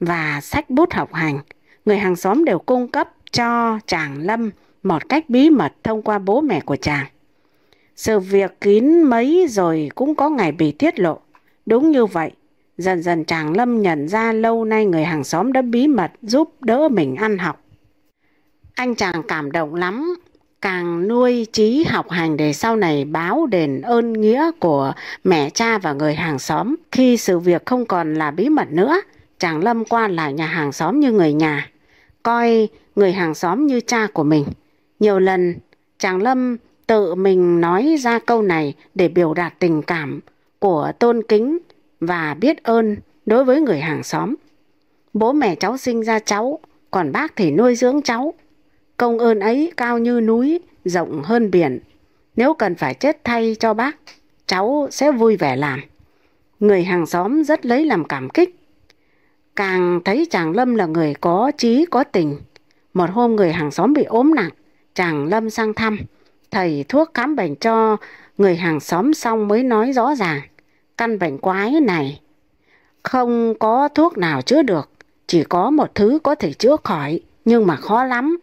và sách bút học hành, người hàng xóm đều cung cấp cho chàng Lâm một cách bí mật thông qua bố mẹ của chàng. Sự việc kín mấy rồi cũng có ngày bị tiết lộ. Đúng như vậy, dần dần chàng Lâm nhận ra lâu nay người hàng xóm đã bí mật giúp đỡ mình ăn học. Anh chàng cảm động lắm càng nuôi trí học hành để sau này báo đền ơn nghĩa của mẹ cha và người hàng xóm. Khi sự việc không còn là bí mật nữa, chàng Lâm qua lại nhà hàng xóm như người nhà, coi người hàng xóm như cha của mình. Nhiều lần, chàng Lâm tự mình nói ra câu này để biểu đạt tình cảm của tôn kính và biết ơn đối với người hàng xóm. Bố mẹ cháu sinh ra cháu, còn bác thì nuôi dưỡng cháu. Công ơn ấy cao như núi, rộng hơn biển. Nếu cần phải chết thay cho bác, cháu sẽ vui vẻ làm. Người hàng xóm rất lấy làm cảm kích. Càng thấy chàng Lâm là người có trí có tình. Một hôm người hàng xóm bị ốm nặng, chàng Lâm sang thăm. Thầy thuốc khám bệnh cho người hàng xóm xong mới nói rõ ràng. Căn bệnh quái này không có thuốc nào chữa được, chỉ có một thứ có thể chữa khỏi, nhưng mà khó lắm.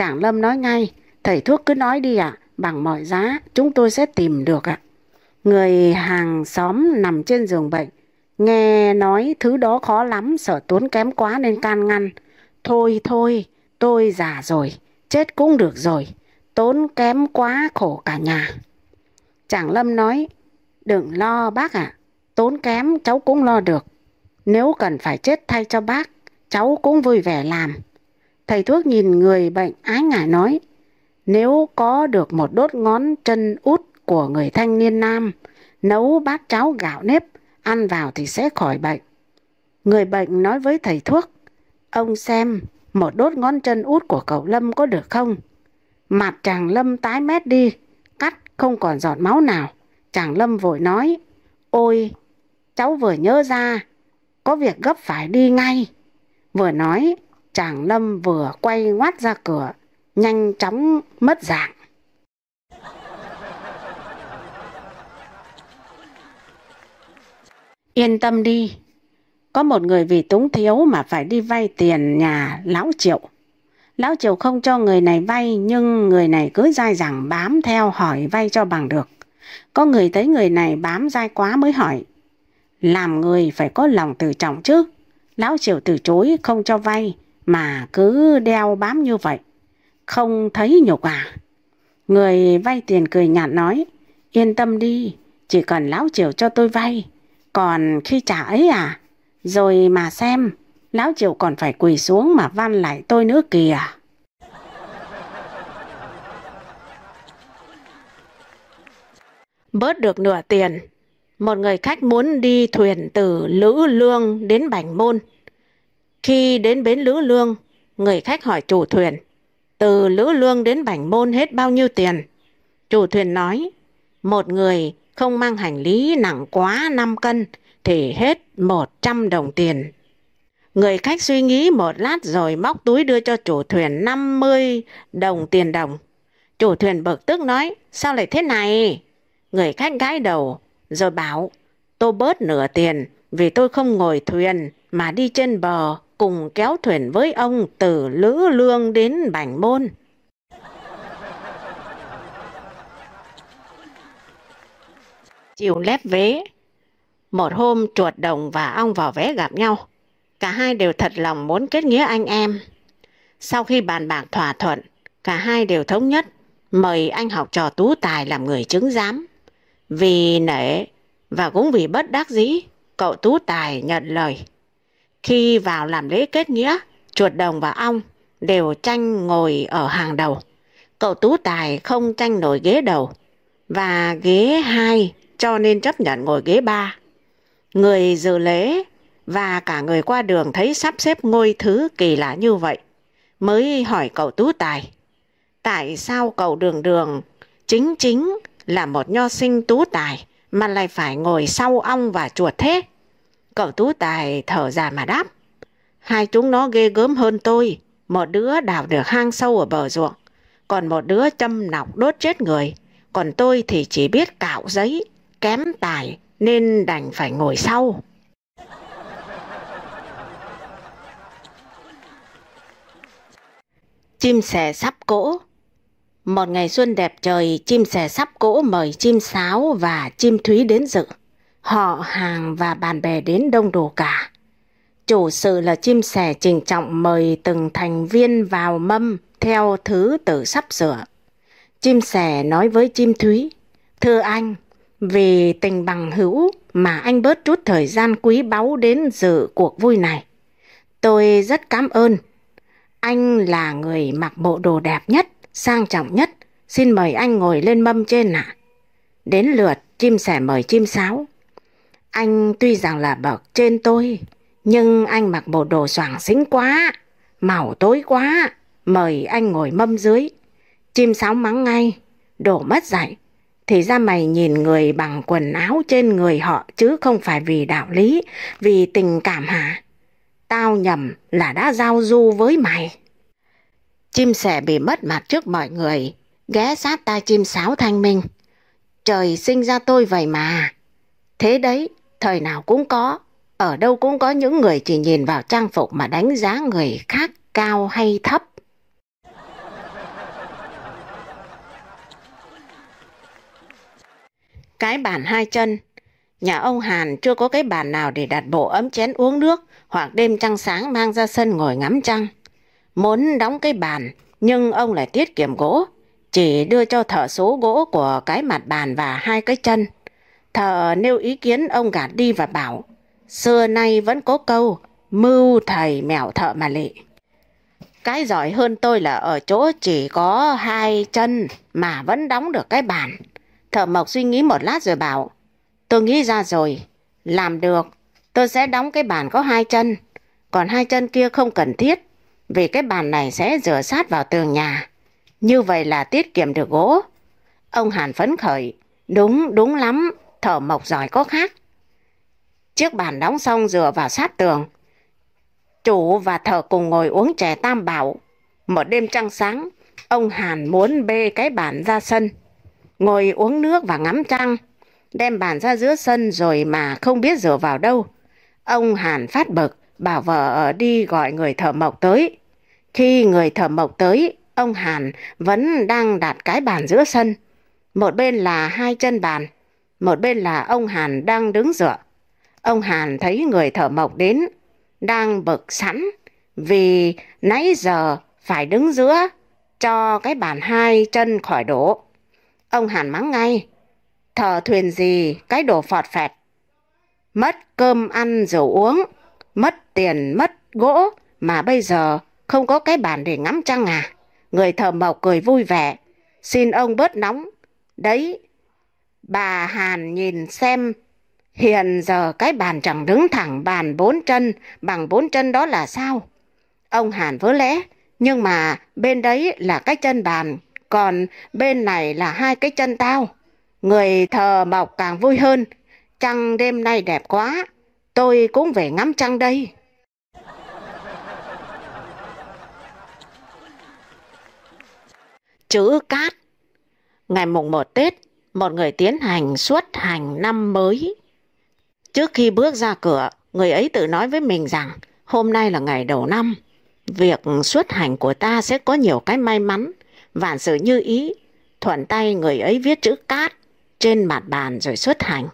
Cảng Lâm nói ngay, thầy thuốc cứ nói đi ạ, à, bằng mọi giá chúng tôi sẽ tìm được ạ. À. Người hàng xóm nằm trên giường bệnh, nghe nói thứ đó khó lắm, sở tốn kém quá nên can ngăn. Thôi thôi, tôi già rồi, chết cũng được rồi, tốn kém quá khổ cả nhà. Chàng Lâm nói, đừng lo bác ạ, à, tốn kém cháu cũng lo được. Nếu cần phải chết thay cho bác, cháu cũng vui vẻ làm. Thầy thuốc nhìn người bệnh ái ngại nói, nếu có được một đốt ngón chân út của người thanh niên nam, nấu bát cháo gạo nếp, ăn vào thì sẽ khỏi bệnh. Người bệnh nói với thầy thuốc, ông xem một đốt ngón chân út của cậu Lâm có được không? Mặt chàng Lâm tái mét đi, cắt không còn giọt máu nào. Chàng Lâm vội nói, ôi, cháu vừa nhớ ra, có việc gấp phải đi ngay. Vừa nói, chàng Lâm vừa quay ngoắt ra cửa, nhanh chóng mất dạng. Yên tâm đi, có một người vì túng thiếu mà phải đi vay tiền nhà Lão Triệu. Lão Triệu không cho người này vay nhưng người này cứ dai dẳng bám theo hỏi vay cho bằng được. Có người thấy người này bám dai quá mới hỏi. Làm người phải có lòng tự trọng chứ. Lão Triệu từ chối không cho vay mà cứ đeo bám như vậy, không thấy nhục à? Người vay tiền cười nhạt nói, yên tâm đi, chỉ cần lão triều cho tôi vay, còn khi trả ấy à, rồi mà xem, lão triều còn phải quỳ xuống mà văn lại tôi nữa kìa. Bớt được nửa tiền, một người khách muốn đi thuyền từ Lữ Lương đến Bành Môn, khi đến bến Lữ Lương, người khách hỏi chủ thuyền, từ Lữ Lương đến Bảnh Môn hết bao nhiêu tiền? Chủ thuyền nói, một người không mang hành lý nặng quá 5 cân thì hết 100 đồng tiền. Người khách suy nghĩ một lát rồi móc túi đưa cho chủ thuyền 50 đồng tiền đồng. Chủ thuyền bực tức nói, sao lại thế này? Người khách gãi đầu, rồi bảo, tôi bớt nửa tiền vì tôi không ngồi thuyền mà đi trên bờ cùng kéo thuyền với ông từ Lữ Lương đến Bành Môn. Chiều lép vế, một hôm chuột đồng và ông vào vé gặp nhau. Cả hai đều thật lòng muốn kết nghĩa anh em. Sau khi bàn bạc thỏa thuận, cả hai đều thống nhất mời anh học trò tú tài làm người chứng giám. Vì nể và cũng vì bất đắc dĩ, cậu tú tài nhận lời. Khi vào làm lễ kết nghĩa, chuột đồng và ong đều tranh ngồi ở hàng đầu. Cậu Tú Tài không tranh nổi ghế đầu và ghế hai cho nên chấp nhận ngồi ghế ba Người dự lễ và cả người qua đường thấy sắp xếp ngôi thứ kỳ lạ như vậy mới hỏi cậu Tú Tài tại sao cậu đường đường chính chính là một nho sinh tú tài mà lại phải ngồi sau ong và chuột thế? Cậu tú tài thở dài mà đáp. Hai chúng nó ghê gớm hơn tôi. Một đứa đào được hang sâu ở bờ ruộng. Còn một đứa châm nọc đốt chết người. Còn tôi thì chỉ biết cạo giấy, kém tài nên đành phải ngồi sau. Chim sẻ sắp cỗ Một ngày xuân đẹp trời, chim sẻ sắp cỗ mời chim sáo và chim thúy đến dự. Họ hàng và bạn bè đến đông đủ cả. Chủ sự là chim sẻ trình trọng mời từng thành viên vào mâm theo thứ tự sắp sửa. Chim sẻ nói với chim thúy, Thưa anh, vì tình bằng hữu mà anh bớt chút thời gian quý báu đến dự cuộc vui này. Tôi rất cảm ơn. Anh là người mặc bộ đồ đẹp nhất, sang trọng nhất. Xin mời anh ngồi lên mâm trên ạ. Đến lượt, chim sẻ mời chim sáo. Anh tuy rằng là bậc trên tôi, nhưng anh mặc bộ đồ soàng xính quá, màu tối quá, mời anh ngồi mâm dưới. Chim sáo mắng ngay, đổ mất dạy. Thì ra mày nhìn người bằng quần áo trên người họ chứ không phải vì đạo lý, vì tình cảm hả? Tao nhầm là đã giao du với mày. Chim sẻ bị mất mặt trước mọi người, ghé sát tai chim sáo thanh minh. Trời sinh ra tôi vậy mà. Thế đấy, Thời nào cũng có, ở đâu cũng có những người chỉ nhìn vào trang phục mà đánh giá người khác cao hay thấp. Cái bàn hai chân Nhà ông Hàn chưa có cái bàn nào để đặt bộ ấm chén uống nước hoặc đêm trăng sáng mang ra sân ngồi ngắm trăng. Muốn đóng cái bàn, nhưng ông lại tiết kiệm gỗ, chỉ đưa cho thợ số gỗ của cái mặt bàn và hai cái chân thợ nêu ý kiến ông gạt đi và bảo xưa nay vẫn có câu mưu thầy mèo thợ mà lệ cái giỏi hơn tôi là ở chỗ chỉ có hai chân mà vẫn đóng được cái bàn thợ mộc suy nghĩ một lát rồi bảo tôi nghĩ ra rồi làm được tôi sẽ đóng cái bàn có hai chân còn hai chân kia không cần thiết vì cái bàn này sẽ rửa sát vào tường nhà như vậy là tiết kiệm được gỗ ông hàn phấn khởi đúng đúng lắm thợ mộc giỏi có khác. Chiếc bàn đóng xong dựa vào sát tường. Chủ và thợ cùng ngồi uống chè tam bảo. Một đêm trăng sáng, ông Hàn muốn bê cái bàn ra sân. Ngồi uống nước và ngắm trăng. Đem bàn ra giữa sân rồi mà không biết dựa vào đâu. Ông Hàn phát bực, bảo vợ đi gọi người thợ mộc tới. Khi người thợ mộc tới, ông Hàn vẫn đang đặt cái bàn giữa sân. Một bên là hai chân bàn, một bên là ông Hàn đang đứng dựa. Ông Hàn thấy người thợ mộc đến, đang bực sẵn vì nãy giờ phải đứng giữa cho cái bàn hai chân khỏi đổ. Ông Hàn mắng ngay, thợ thuyền gì cái đồ phọt phẹt. Mất cơm ăn rượu uống, mất tiền mất gỗ mà bây giờ không có cái bàn để ngắm trăng à. Người thợ mộc cười vui vẻ, xin ông bớt nóng. Đấy, Bà Hàn nhìn xem, hiện giờ cái bàn chẳng đứng thẳng bàn bốn chân, bằng bốn chân đó là sao? Ông Hàn vớ lẽ, nhưng mà bên đấy là cái chân bàn, còn bên này là hai cái chân tao. Người thờ mộc càng vui hơn, trăng đêm nay đẹp quá, tôi cũng về ngắm trăng đây. Chữ cát Ngày mùng 1 Tết, một người tiến hành xuất hành năm mới. Trước khi bước ra cửa, người ấy tự nói với mình rằng hôm nay là ngày đầu năm. Việc xuất hành của ta sẽ có nhiều cái may mắn, vạn sự như ý. Thuận tay người ấy viết chữ cát trên mặt bàn rồi xuất hành.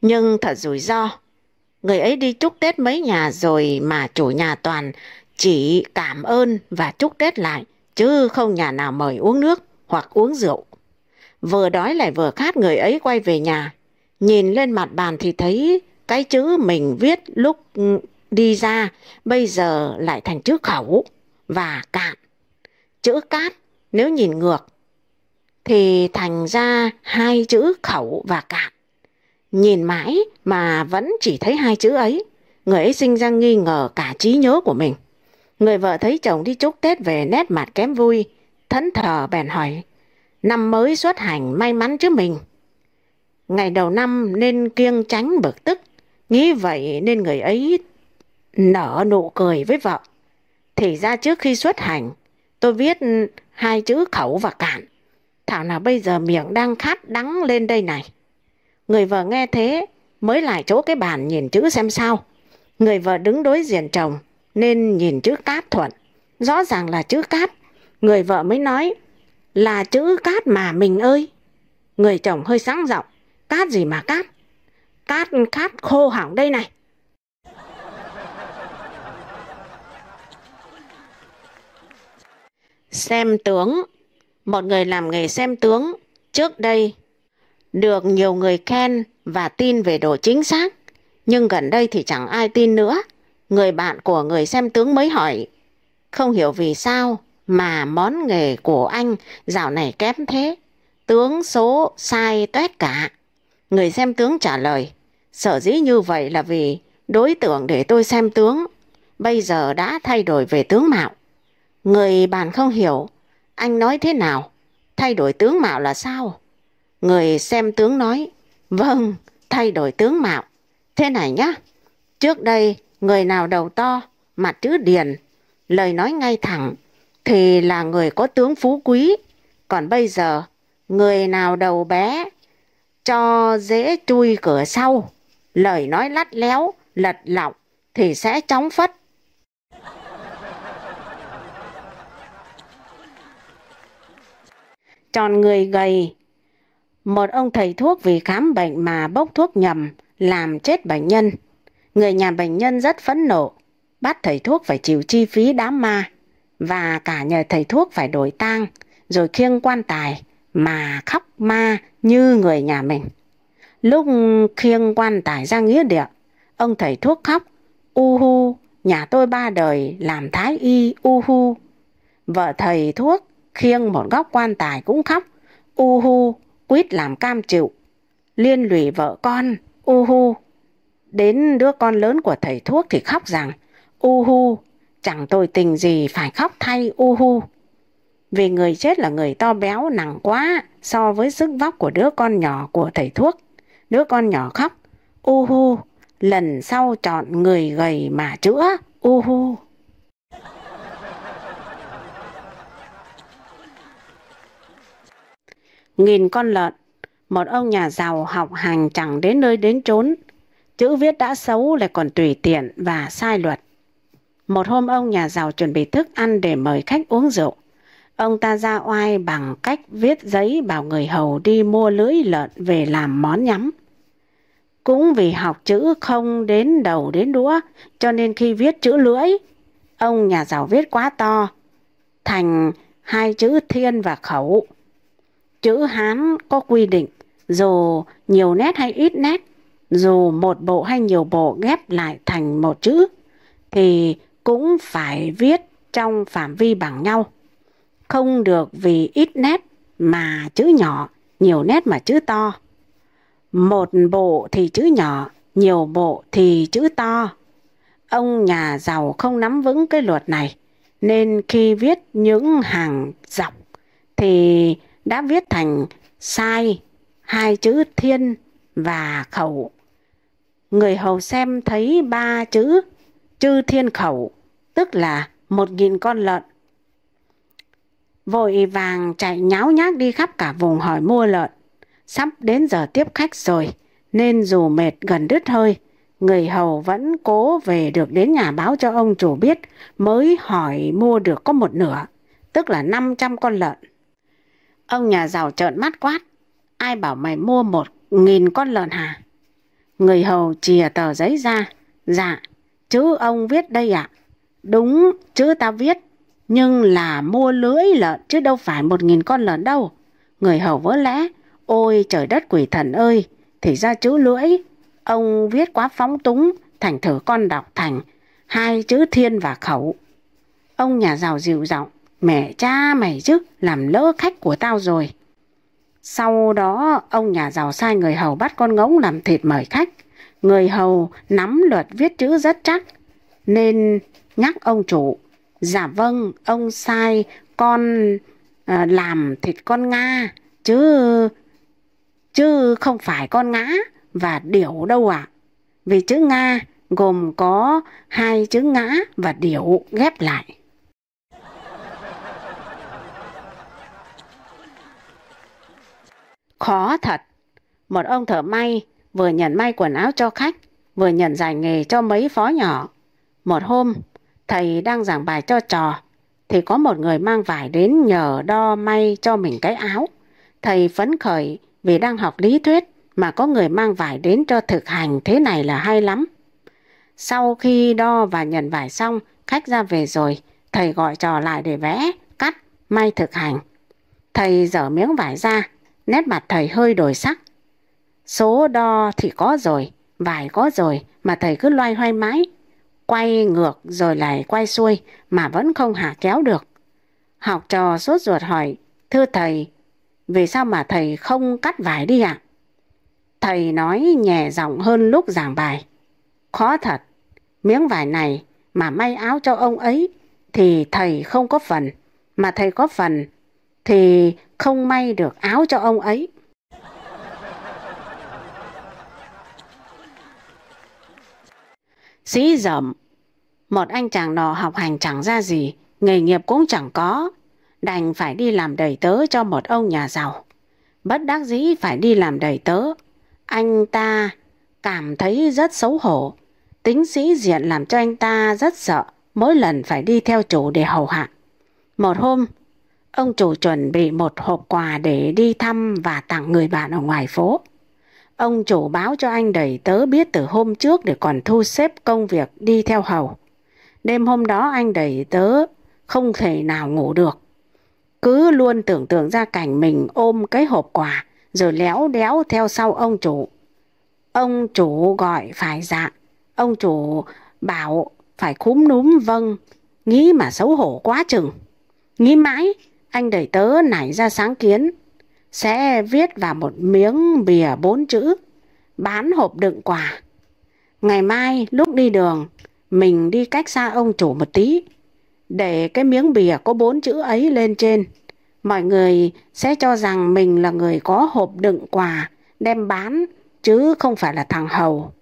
Nhưng thật rủi ro, người ấy đi chúc Tết mấy nhà rồi mà chủ nhà toàn chỉ cảm ơn và chúc Tết lại, chứ không nhà nào mời uống nước hoặc uống rượu vừa đói lại vừa khát người ấy quay về nhà. Nhìn lên mặt bàn thì thấy cái chữ mình viết lúc ừ, đi ra bây giờ lại thành chữ khẩu và cạn. Chữ cát nếu nhìn ngược thì thành ra hai chữ khẩu và cạn. Nhìn mãi mà vẫn chỉ thấy hai chữ ấy. Người ấy sinh ra nghi ngờ cả trí nhớ của mình. Người vợ thấy chồng đi chúc Tết về nét mặt kém vui, thẫn thờ bèn hỏi năm mới xuất hành may mắn chứ mình. Ngày đầu năm nên kiêng tránh bực tức, nghĩ vậy nên người ấy nở nụ cười với vợ. Thì ra trước khi xuất hành, tôi viết hai chữ khẩu và cạn. Thảo nào bây giờ miệng đang khát đắng lên đây này. Người vợ nghe thế mới lại chỗ cái bàn nhìn chữ xem sao. Người vợ đứng đối diện chồng nên nhìn chữ cát thuận. Rõ ràng là chữ cát. Người vợ mới nói là chữ cát mà mình ơi. Người chồng hơi sáng giọng. Cát gì mà cát? Cát cát khô hỏng đây này. Xem tướng. Một người làm nghề xem tướng trước đây được nhiều người khen và tin về độ chính xác. Nhưng gần đây thì chẳng ai tin nữa. Người bạn của người xem tướng mới hỏi. Không hiểu vì sao mà món nghề của anh dạo này kém thế. Tướng số sai tuét cả. Người xem tướng trả lời. Sở dĩ như vậy là vì đối tượng để tôi xem tướng. Bây giờ đã thay đổi về tướng mạo. Người bạn không hiểu. Anh nói thế nào? Thay đổi tướng mạo là sao? Người xem tướng nói. Vâng, thay đổi tướng mạo. Thế này nhá. Trước đây, người nào đầu to, mặt chữ điền, lời nói ngay thẳng, thì là người có tướng phú quý, còn bây giờ người nào đầu bé cho dễ chui cửa sau, lời nói lắt léo, lật lọng thì sẽ chóng phất. Tròn người gầy, một ông thầy thuốc vì khám bệnh mà bốc thuốc nhầm làm chết bệnh nhân. Người nhà bệnh nhân rất phẫn nộ, bắt thầy thuốc phải chịu chi phí đám ma và cả nhờ thầy thuốc phải đổi tang rồi khiêng quan tài mà khóc ma như người nhà mình. Lúc khiêng quan tài ra nghĩa địa, ông thầy thuốc khóc, u hu, nhà tôi ba đời làm thái y u hu. Vợ thầy thuốc khiêng một góc quan tài cũng khóc, u hu, quýt làm cam chịu, liên lụy vợ con, u hu. Đến đứa con lớn của thầy thuốc thì khóc rằng, u hu, Chẳng tôi tình gì phải khóc thay u hu. Vì người chết là người to béo nặng quá so với sức vóc của đứa con nhỏ của thầy thuốc. Đứa con nhỏ khóc, u hu, lần sau chọn người gầy mà chữa, u hu. Nghìn con lợn, một ông nhà giàu học hành chẳng đến nơi đến chốn. Chữ viết đã xấu lại còn tùy tiện và sai luật. Một hôm ông nhà giàu chuẩn bị thức ăn để mời khách uống rượu. Ông ta ra oai bằng cách viết giấy bảo người hầu đi mua lưỡi lợn về làm món nhắm. Cũng vì học chữ không đến đầu đến đũa, cho nên khi viết chữ lưỡi, ông nhà giàu viết quá to, thành hai chữ thiên và khẩu. Chữ Hán có quy định, dù nhiều nét hay ít nét, dù một bộ hay nhiều bộ ghép lại thành một chữ, thì cũng phải viết trong phạm vi bằng nhau. Không được vì ít nét mà chữ nhỏ, nhiều nét mà chữ to. Một bộ thì chữ nhỏ, nhiều bộ thì chữ to. Ông nhà giàu không nắm vững cái luật này, nên khi viết những hàng dọc thì đã viết thành sai hai chữ thiên và khẩu. Người hầu xem thấy ba chữ chư thiên khẩu tức là một nghìn con lợn. Vội vàng chạy nháo nhác đi khắp cả vùng hỏi mua lợn. Sắp đến giờ tiếp khách rồi, nên dù mệt gần đứt hơi, người hầu vẫn cố về được đến nhà báo cho ông chủ biết mới hỏi mua được có một nửa, tức là 500 con lợn. Ông nhà giàu trợn mắt quát, ai bảo mày mua một nghìn con lợn hả? Người hầu chìa tờ giấy ra, dạ, chứ ông viết đây ạ. À? Đúng, chứ ta viết, nhưng là mua lưỡi lợn chứ đâu phải một nghìn con lợn đâu. Người hầu vỡ lẽ, ôi trời đất quỷ thần ơi, thì ra chữ lưỡi. Ông viết quá phóng túng, thành thử con đọc thành, hai chữ thiên và khẩu. Ông nhà giàu dịu giọng mẹ cha mày chứ, làm lỡ khách của tao rồi. Sau đó, ông nhà giàu sai người hầu bắt con ngỗng làm thịt mời khách. Người hầu nắm luật viết chữ rất chắc, nên nhắc ông chủ. Dạ vâng, ông sai con à, làm thịt con Nga, chứ chứ không phải con ngã và điểu đâu ạ. À. Vì chữ Nga gồm có hai chữ ngã và điểu ghép lại. Khó thật, một ông thợ may vừa nhận may quần áo cho khách, vừa nhận giải nghề cho mấy phó nhỏ. Một hôm, Thầy đang giảng bài cho trò, thì có một người mang vải đến nhờ đo may cho mình cái áo. Thầy phấn khởi vì đang học lý thuyết mà có người mang vải đến cho thực hành thế này là hay lắm. Sau khi đo và nhận vải xong, khách ra về rồi, thầy gọi trò lại để vẽ, cắt, may thực hành. Thầy dở miếng vải ra, nét mặt thầy hơi đổi sắc. Số đo thì có rồi, vải có rồi mà thầy cứ loay hoay mãi, quay ngược rồi lại quay xuôi mà vẫn không hạ kéo được. Học trò sốt ruột hỏi, thưa thầy, vì sao mà thầy không cắt vải đi ạ? Thầy nói nhẹ giọng hơn lúc giảng bài. Khó thật, miếng vải này mà may áo cho ông ấy thì thầy không có phần, mà thầy có phần thì không may được áo cho ông ấy. xí dởm Một anh chàng nọ học hành chẳng ra gì Nghề nghiệp cũng chẳng có Đành phải đi làm đầy tớ cho một ông nhà giàu Bất đắc dĩ phải đi làm đầy tớ Anh ta cảm thấy rất xấu hổ Tính sĩ diện làm cho anh ta rất sợ Mỗi lần phải đi theo chủ để hầu hạ Một hôm Ông chủ chuẩn bị một hộp quà để đi thăm và tặng người bạn ở ngoài phố Ông chủ báo cho anh đầy tớ biết từ hôm trước để còn thu xếp công việc đi theo hầu. Đêm hôm đó anh đầy tớ không thể nào ngủ được. Cứ luôn tưởng tượng ra cảnh mình ôm cái hộp quà rồi léo đéo theo sau ông chủ. Ông chủ gọi phải dạ. Ông chủ bảo phải cúm núm vâng. Nghĩ mà xấu hổ quá chừng. Nghĩ mãi, anh đầy tớ nảy ra sáng kiến sẽ viết vào một miếng bìa bốn chữ bán hộp đựng quà. Ngày mai lúc đi đường mình đi cách xa ông chủ một tí để cái miếng bìa có bốn chữ ấy lên trên. Mọi người sẽ cho rằng mình là người có hộp đựng quà đem bán chứ không phải là thằng hầu.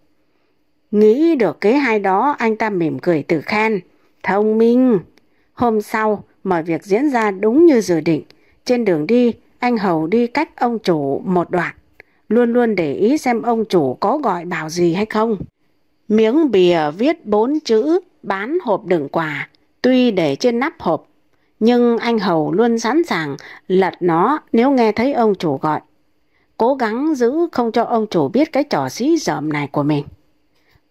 Nghĩ được kế hai đó anh ta mỉm cười tự khen. Thông minh! Hôm sau mọi việc diễn ra đúng như dự định. Trên đường đi anh Hầu đi cách ông chủ một đoạn, luôn luôn để ý xem ông chủ có gọi bảo gì hay không. Miếng bìa viết bốn chữ bán hộp đựng quà, tuy để trên nắp hộp, nhưng anh Hầu luôn sẵn sàng lật nó nếu nghe thấy ông chủ gọi. Cố gắng giữ không cho ông chủ biết cái trò xí dởm này của mình.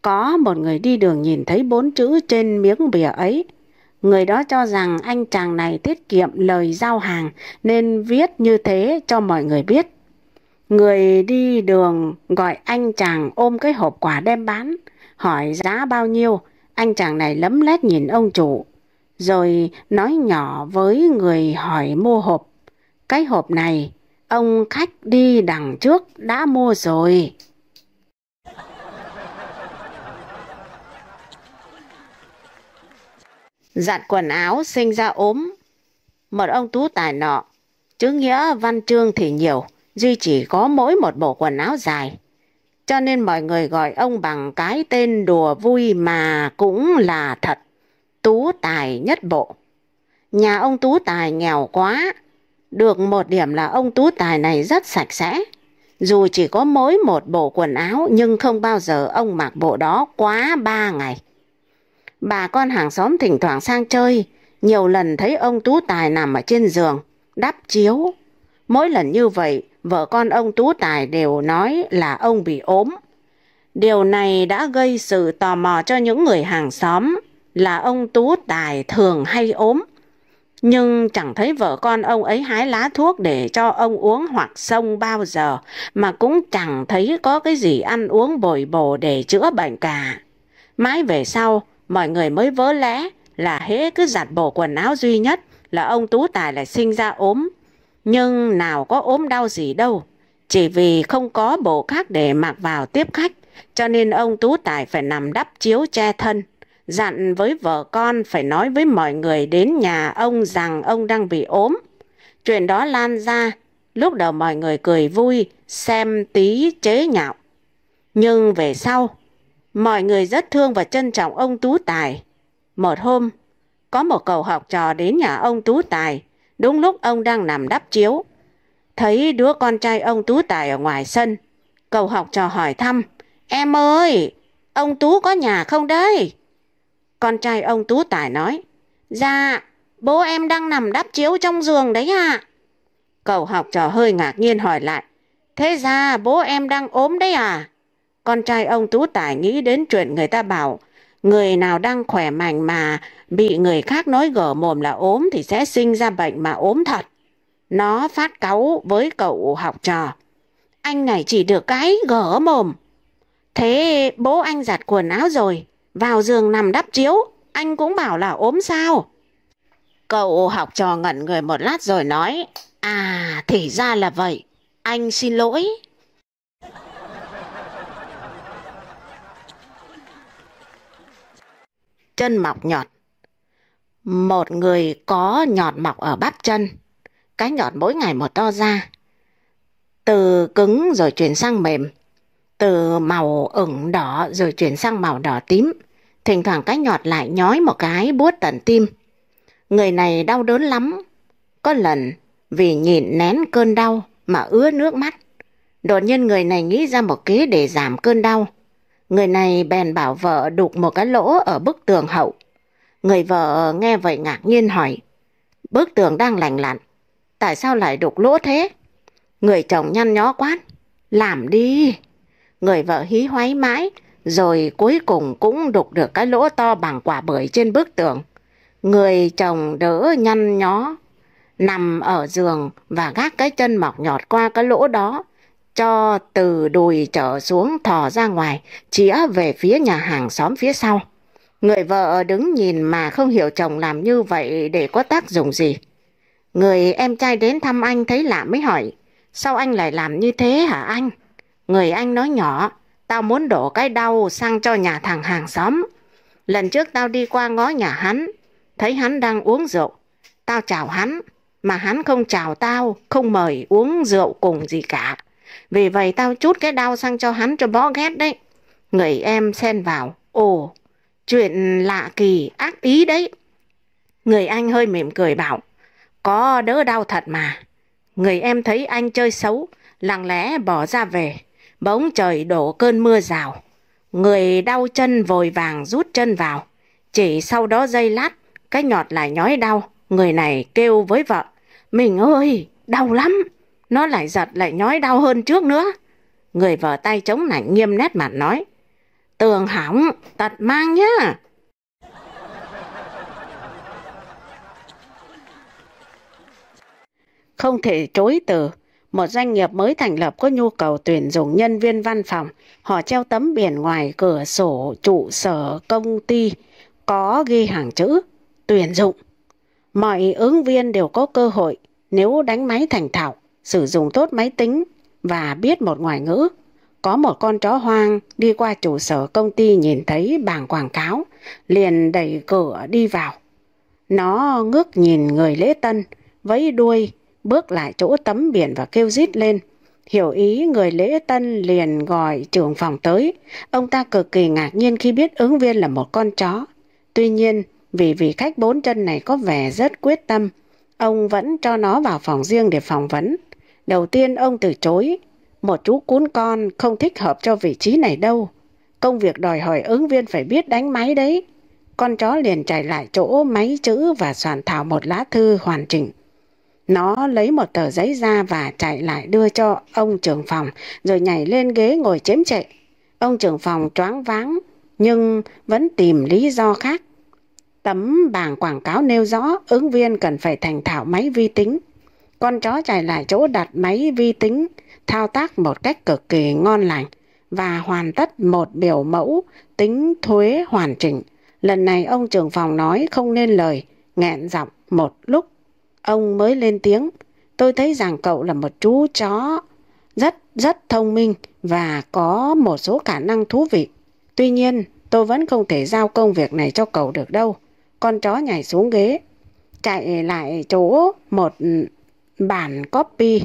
Có một người đi đường nhìn thấy bốn chữ trên miếng bìa ấy, Người đó cho rằng anh chàng này tiết kiệm lời giao hàng nên viết như thế cho mọi người biết. Người đi đường gọi anh chàng ôm cái hộp quà đem bán, hỏi giá bao nhiêu, anh chàng này lấm lét nhìn ông chủ, rồi nói nhỏ với người hỏi mua hộp. Cái hộp này, ông khách đi đằng trước đã mua rồi. Giặt quần áo sinh ra ốm. Một ông tú tài nọ, chữ nghĩa văn chương thì nhiều, duy chỉ có mỗi một bộ quần áo dài. Cho nên mọi người gọi ông bằng cái tên đùa vui mà cũng là thật. Tú tài nhất bộ. Nhà ông tú tài nghèo quá. Được một điểm là ông tú tài này rất sạch sẽ. Dù chỉ có mỗi một bộ quần áo nhưng không bao giờ ông mặc bộ đó quá ba ngày. Bà con hàng xóm thỉnh thoảng sang chơi, nhiều lần thấy ông Tú Tài nằm ở trên giường, đắp chiếu. Mỗi lần như vậy, vợ con ông Tú Tài đều nói là ông bị ốm. Điều này đã gây sự tò mò cho những người hàng xóm là ông Tú Tài thường hay ốm. Nhưng chẳng thấy vợ con ông ấy hái lá thuốc để cho ông uống hoặc sông bao giờ, mà cũng chẳng thấy có cái gì ăn uống bồi bổ để chữa bệnh cả. Mãi về sau, mọi người mới vỡ lẽ là hễ cứ giặt bộ quần áo duy nhất là ông Tú Tài lại sinh ra ốm. Nhưng nào có ốm đau gì đâu, chỉ vì không có bộ khác để mặc vào tiếp khách, cho nên ông Tú Tài phải nằm đắp chiếu che thân. Dặn với vợ con phải nói với mọi người đến nhà ông rằng ông đang bị ốm. Chuyện đó lan ra, lúc đầu mọi người cười vui, xem tí chế nhạo. Nhưng về sau, Mọi người rất thương và trân trọng ông Tú Tài. Một hôm, có một cậu học trò đến nhà ông Tú Tài, đúng lúc ông đang nằm đắp chiếu. Thấy đứa con trai ông Tú Tài ở ngoài sân, cậu học trò hỏi thăm, Em ơi, ông Tú có nhà không đấy? Con trai ông Tú Tài nói, Dạ, bố em đang nằm đắp chiếu trong giường đấy ạ. À. Cậu học trò hơi ngạc nhiên hỏi lại, Thế ra bố em đang ốm đấy à? Con trai ông Tú Tài nghĩ đến chuyện người ta bảo người nào đang khỏe mạnh mà bị người khác nói gở mồm là ốm thì sẽ sinh ra bệnh mà ốm thật. Nó phát cáu với cậu học trò. Anh này chỉ được cái gở mồm. Thế bố anh giặt quần áo rồi, vào giường nằm đắp chiếu, anh cũng bảo là ốm sao? Cậu học trò ngẩn người một lát rồi nói, à thì ra là vậy, anh xin lỗi. chân mọc nhọt. Một người có nhọt mọc ở bắp chân, cái nhọt mỗi ngày một to ra. Từ cứng rồi chuyển sang mềm, từ màu ửng đỏ rồi chuyển sang màu đỏ tím. Thỉnh thoảng cái nhọt lại nhói một cái buốt tận tim. Người này đau đớn lắm. Có lần vì nhịn nén cơn đau mà ứa nước mắt. Đột nhiên người này nghĩ ra một kế để giảm cơn đau. Người này bèn bảo vợ đục một cái lỗ ở bức tường hậu. Người vợ nghe vậy ngạc nhiên hỏi, bức tường đang lành lặn, tại sao lại đục lỗ thế? Người chồng nhăn nhó quát, làm đi. Người vợ hí hoáy mãi, rồi cuối cùng cũng đục được cái lỗ to bằng quả bưởi trên bức tường. Người chồng đỡ nhăn nhó, nằm ở giường và gác cái chân mọc nhọt qua cái lỗ đó, cho từ đùi trở xuống thò ra ngoài, chĩa về phía nhà hàng xóm phía sau. Người vợ đứng nhìn mà không hiểu chồng làm như vậy để có tác dụng gì. Người em trai đến thăm anh thấy lạ mới hỏi, sao anh lại làm như thế hả anh? Người anh nói nhỏ, tao muốn đổ cái đau sang cho nhà thằng hàng xóm. Lần trước tao đi qua ngõ nhà hắn, thấy hắn đang uống rượu. Tao chào hắn, mà hắn không chào tao, không mời uống rượu cùng gì cả. Vì vậy tao chút cái đau sang cho hắn cho bó ghét đấy. Người em xen vào. Ồ, chuyện lạ kỳ, ác ý đấy. Người anh hơi mỉm cười bảo. Có đỡ đau thật mà. Người em thấy anh chơi xấu, lặng lẽ bỏ ra về. Bỗng trời đổ cơn mưa rào. Người đau chân vội vàng rút chân vào. Chỉ sau đó giây lát, cái nhọt lại nhói đau. Người này kêu với vợ. Mình ơi, đau lắm nó lại giật lại nhói đau hơn trước nữa. Người vợ tay chống nảnh nghiêm nét mặt nói, tường hỏng, tật mang nhá. Không thể chối từ, một doanh nghiệp mới thành lập có nhu cầu tuyển dụng nhân viên văn phòng, họ treo tấm biển ngoài cửa sổ trụ sở công ty có ghi hàng chữ tuyển dụng. Mọi ứng viên đều có cơ hội nếu đánh máy thành thạo sử dụng tốt máy tính và biết một ngoại ngữ. Có một con chó hoang đi qua trụ sở công ty nhìn thấy bảng quảng cáo, liền đẩy cửa đi vào. Nó ngước nhìn người lễ tân, vẫy đuôi, bước lại chỗ tấm biển và kêu rít lên. Hiểu ý người lễ tân liền gọi trưởng phòng tới. Ông ta cực kỳ ngạc nhiên khi biết ứng viên là một con chó. Tuy nhiên, vì vị khách bốn chân này có vẻ rất quyết tâm, ông vẫn cho nó vào phòng riêng để phỏng vấn. Đầu tiên ông từ chối, một chú cún con không thích hợp cho vị trí này đâu. Công việc đòi hỏi ứng viên phải biết đánh máy đấy. Con chó liền chạy lại chỗ máy chữ và soạn thảo một lá thư hoàn chỉnh. Nó lấy một tờ giấy ra và chạy lại đưa cho ông trưởng phòng, rồi nhảy lên ghế ngồi chém chạy. Ông trưởng phòng choáng váng, nhưng vẫn tìm lý do khác. Tấm bảng quảng cáo nêu rõ ứng viên cần phải thành thạo máy vi tính, con chó chạy lại chỗ đặt máy vi tính, thao tác một cách cực kỳ ngon lành và hoàn tất một biểu mẫu tính thuế hoàn chỉnh. Lần này ông trưởng phòng nói không nên lời, nghẹn giọng một lúc. Ông mới lên tiếng, tôi thấy rằng cậu là một chú chó rất rất thông minh và có một số khả năng thú vị. Tuy nhiên, tôi vẫn không thể giao công việc này cho cậu được đâu. Con chó nhảy xuống ghế, chạy lại chỗ một bản copy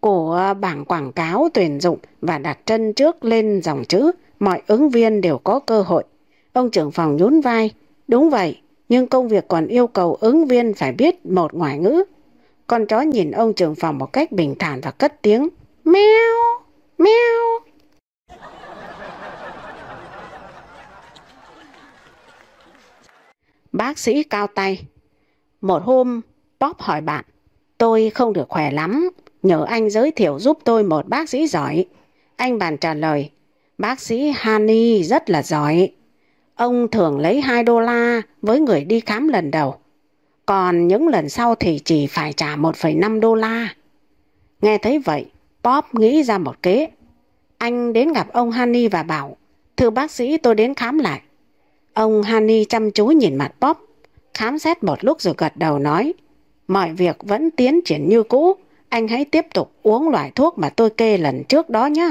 của bảng quảng cáo tuyển dụng và đặt chân trước lên dòng chữ, mọi ứng viên đều có cơ hội. Ông trưởng phòng nhún vai, đúng vậy, nhưng công việc còn yêu cầu ứng viên phải biết một ngoại ngữ. Con chó nhìn ông trưởng phòng một cách bình thản và cất tiếng, meo, meo. Bác sĩ cao tay. Một hôm, Bob hỏi bạn, Tôi không được khỏe lắm, nhờ anh giới thiệu giúp tôi một bác sĩ giỏi. Anh bàn trả lời, bác sĩ Hani rất là giỏi. Ông thường lấy 2 đô la với người đi khám lần đầu. Còn những lần sau thì chỉ phải trả 1,5 đô la. Nghe thấy vậy, Bob nghĩ ra một kế. Anh đến gặp ông Hani và bảo, thưa bác sĩ tôi đến khám lại. Ông Hani chăm chú nhìn mặt Bob, khám xét một lúc rồi gật đầu nói, mọi việc vẫn tiến triển như cũ, anh hãy tiếp tục uống loại thuốc mà tôi kê lần trước đó nhé.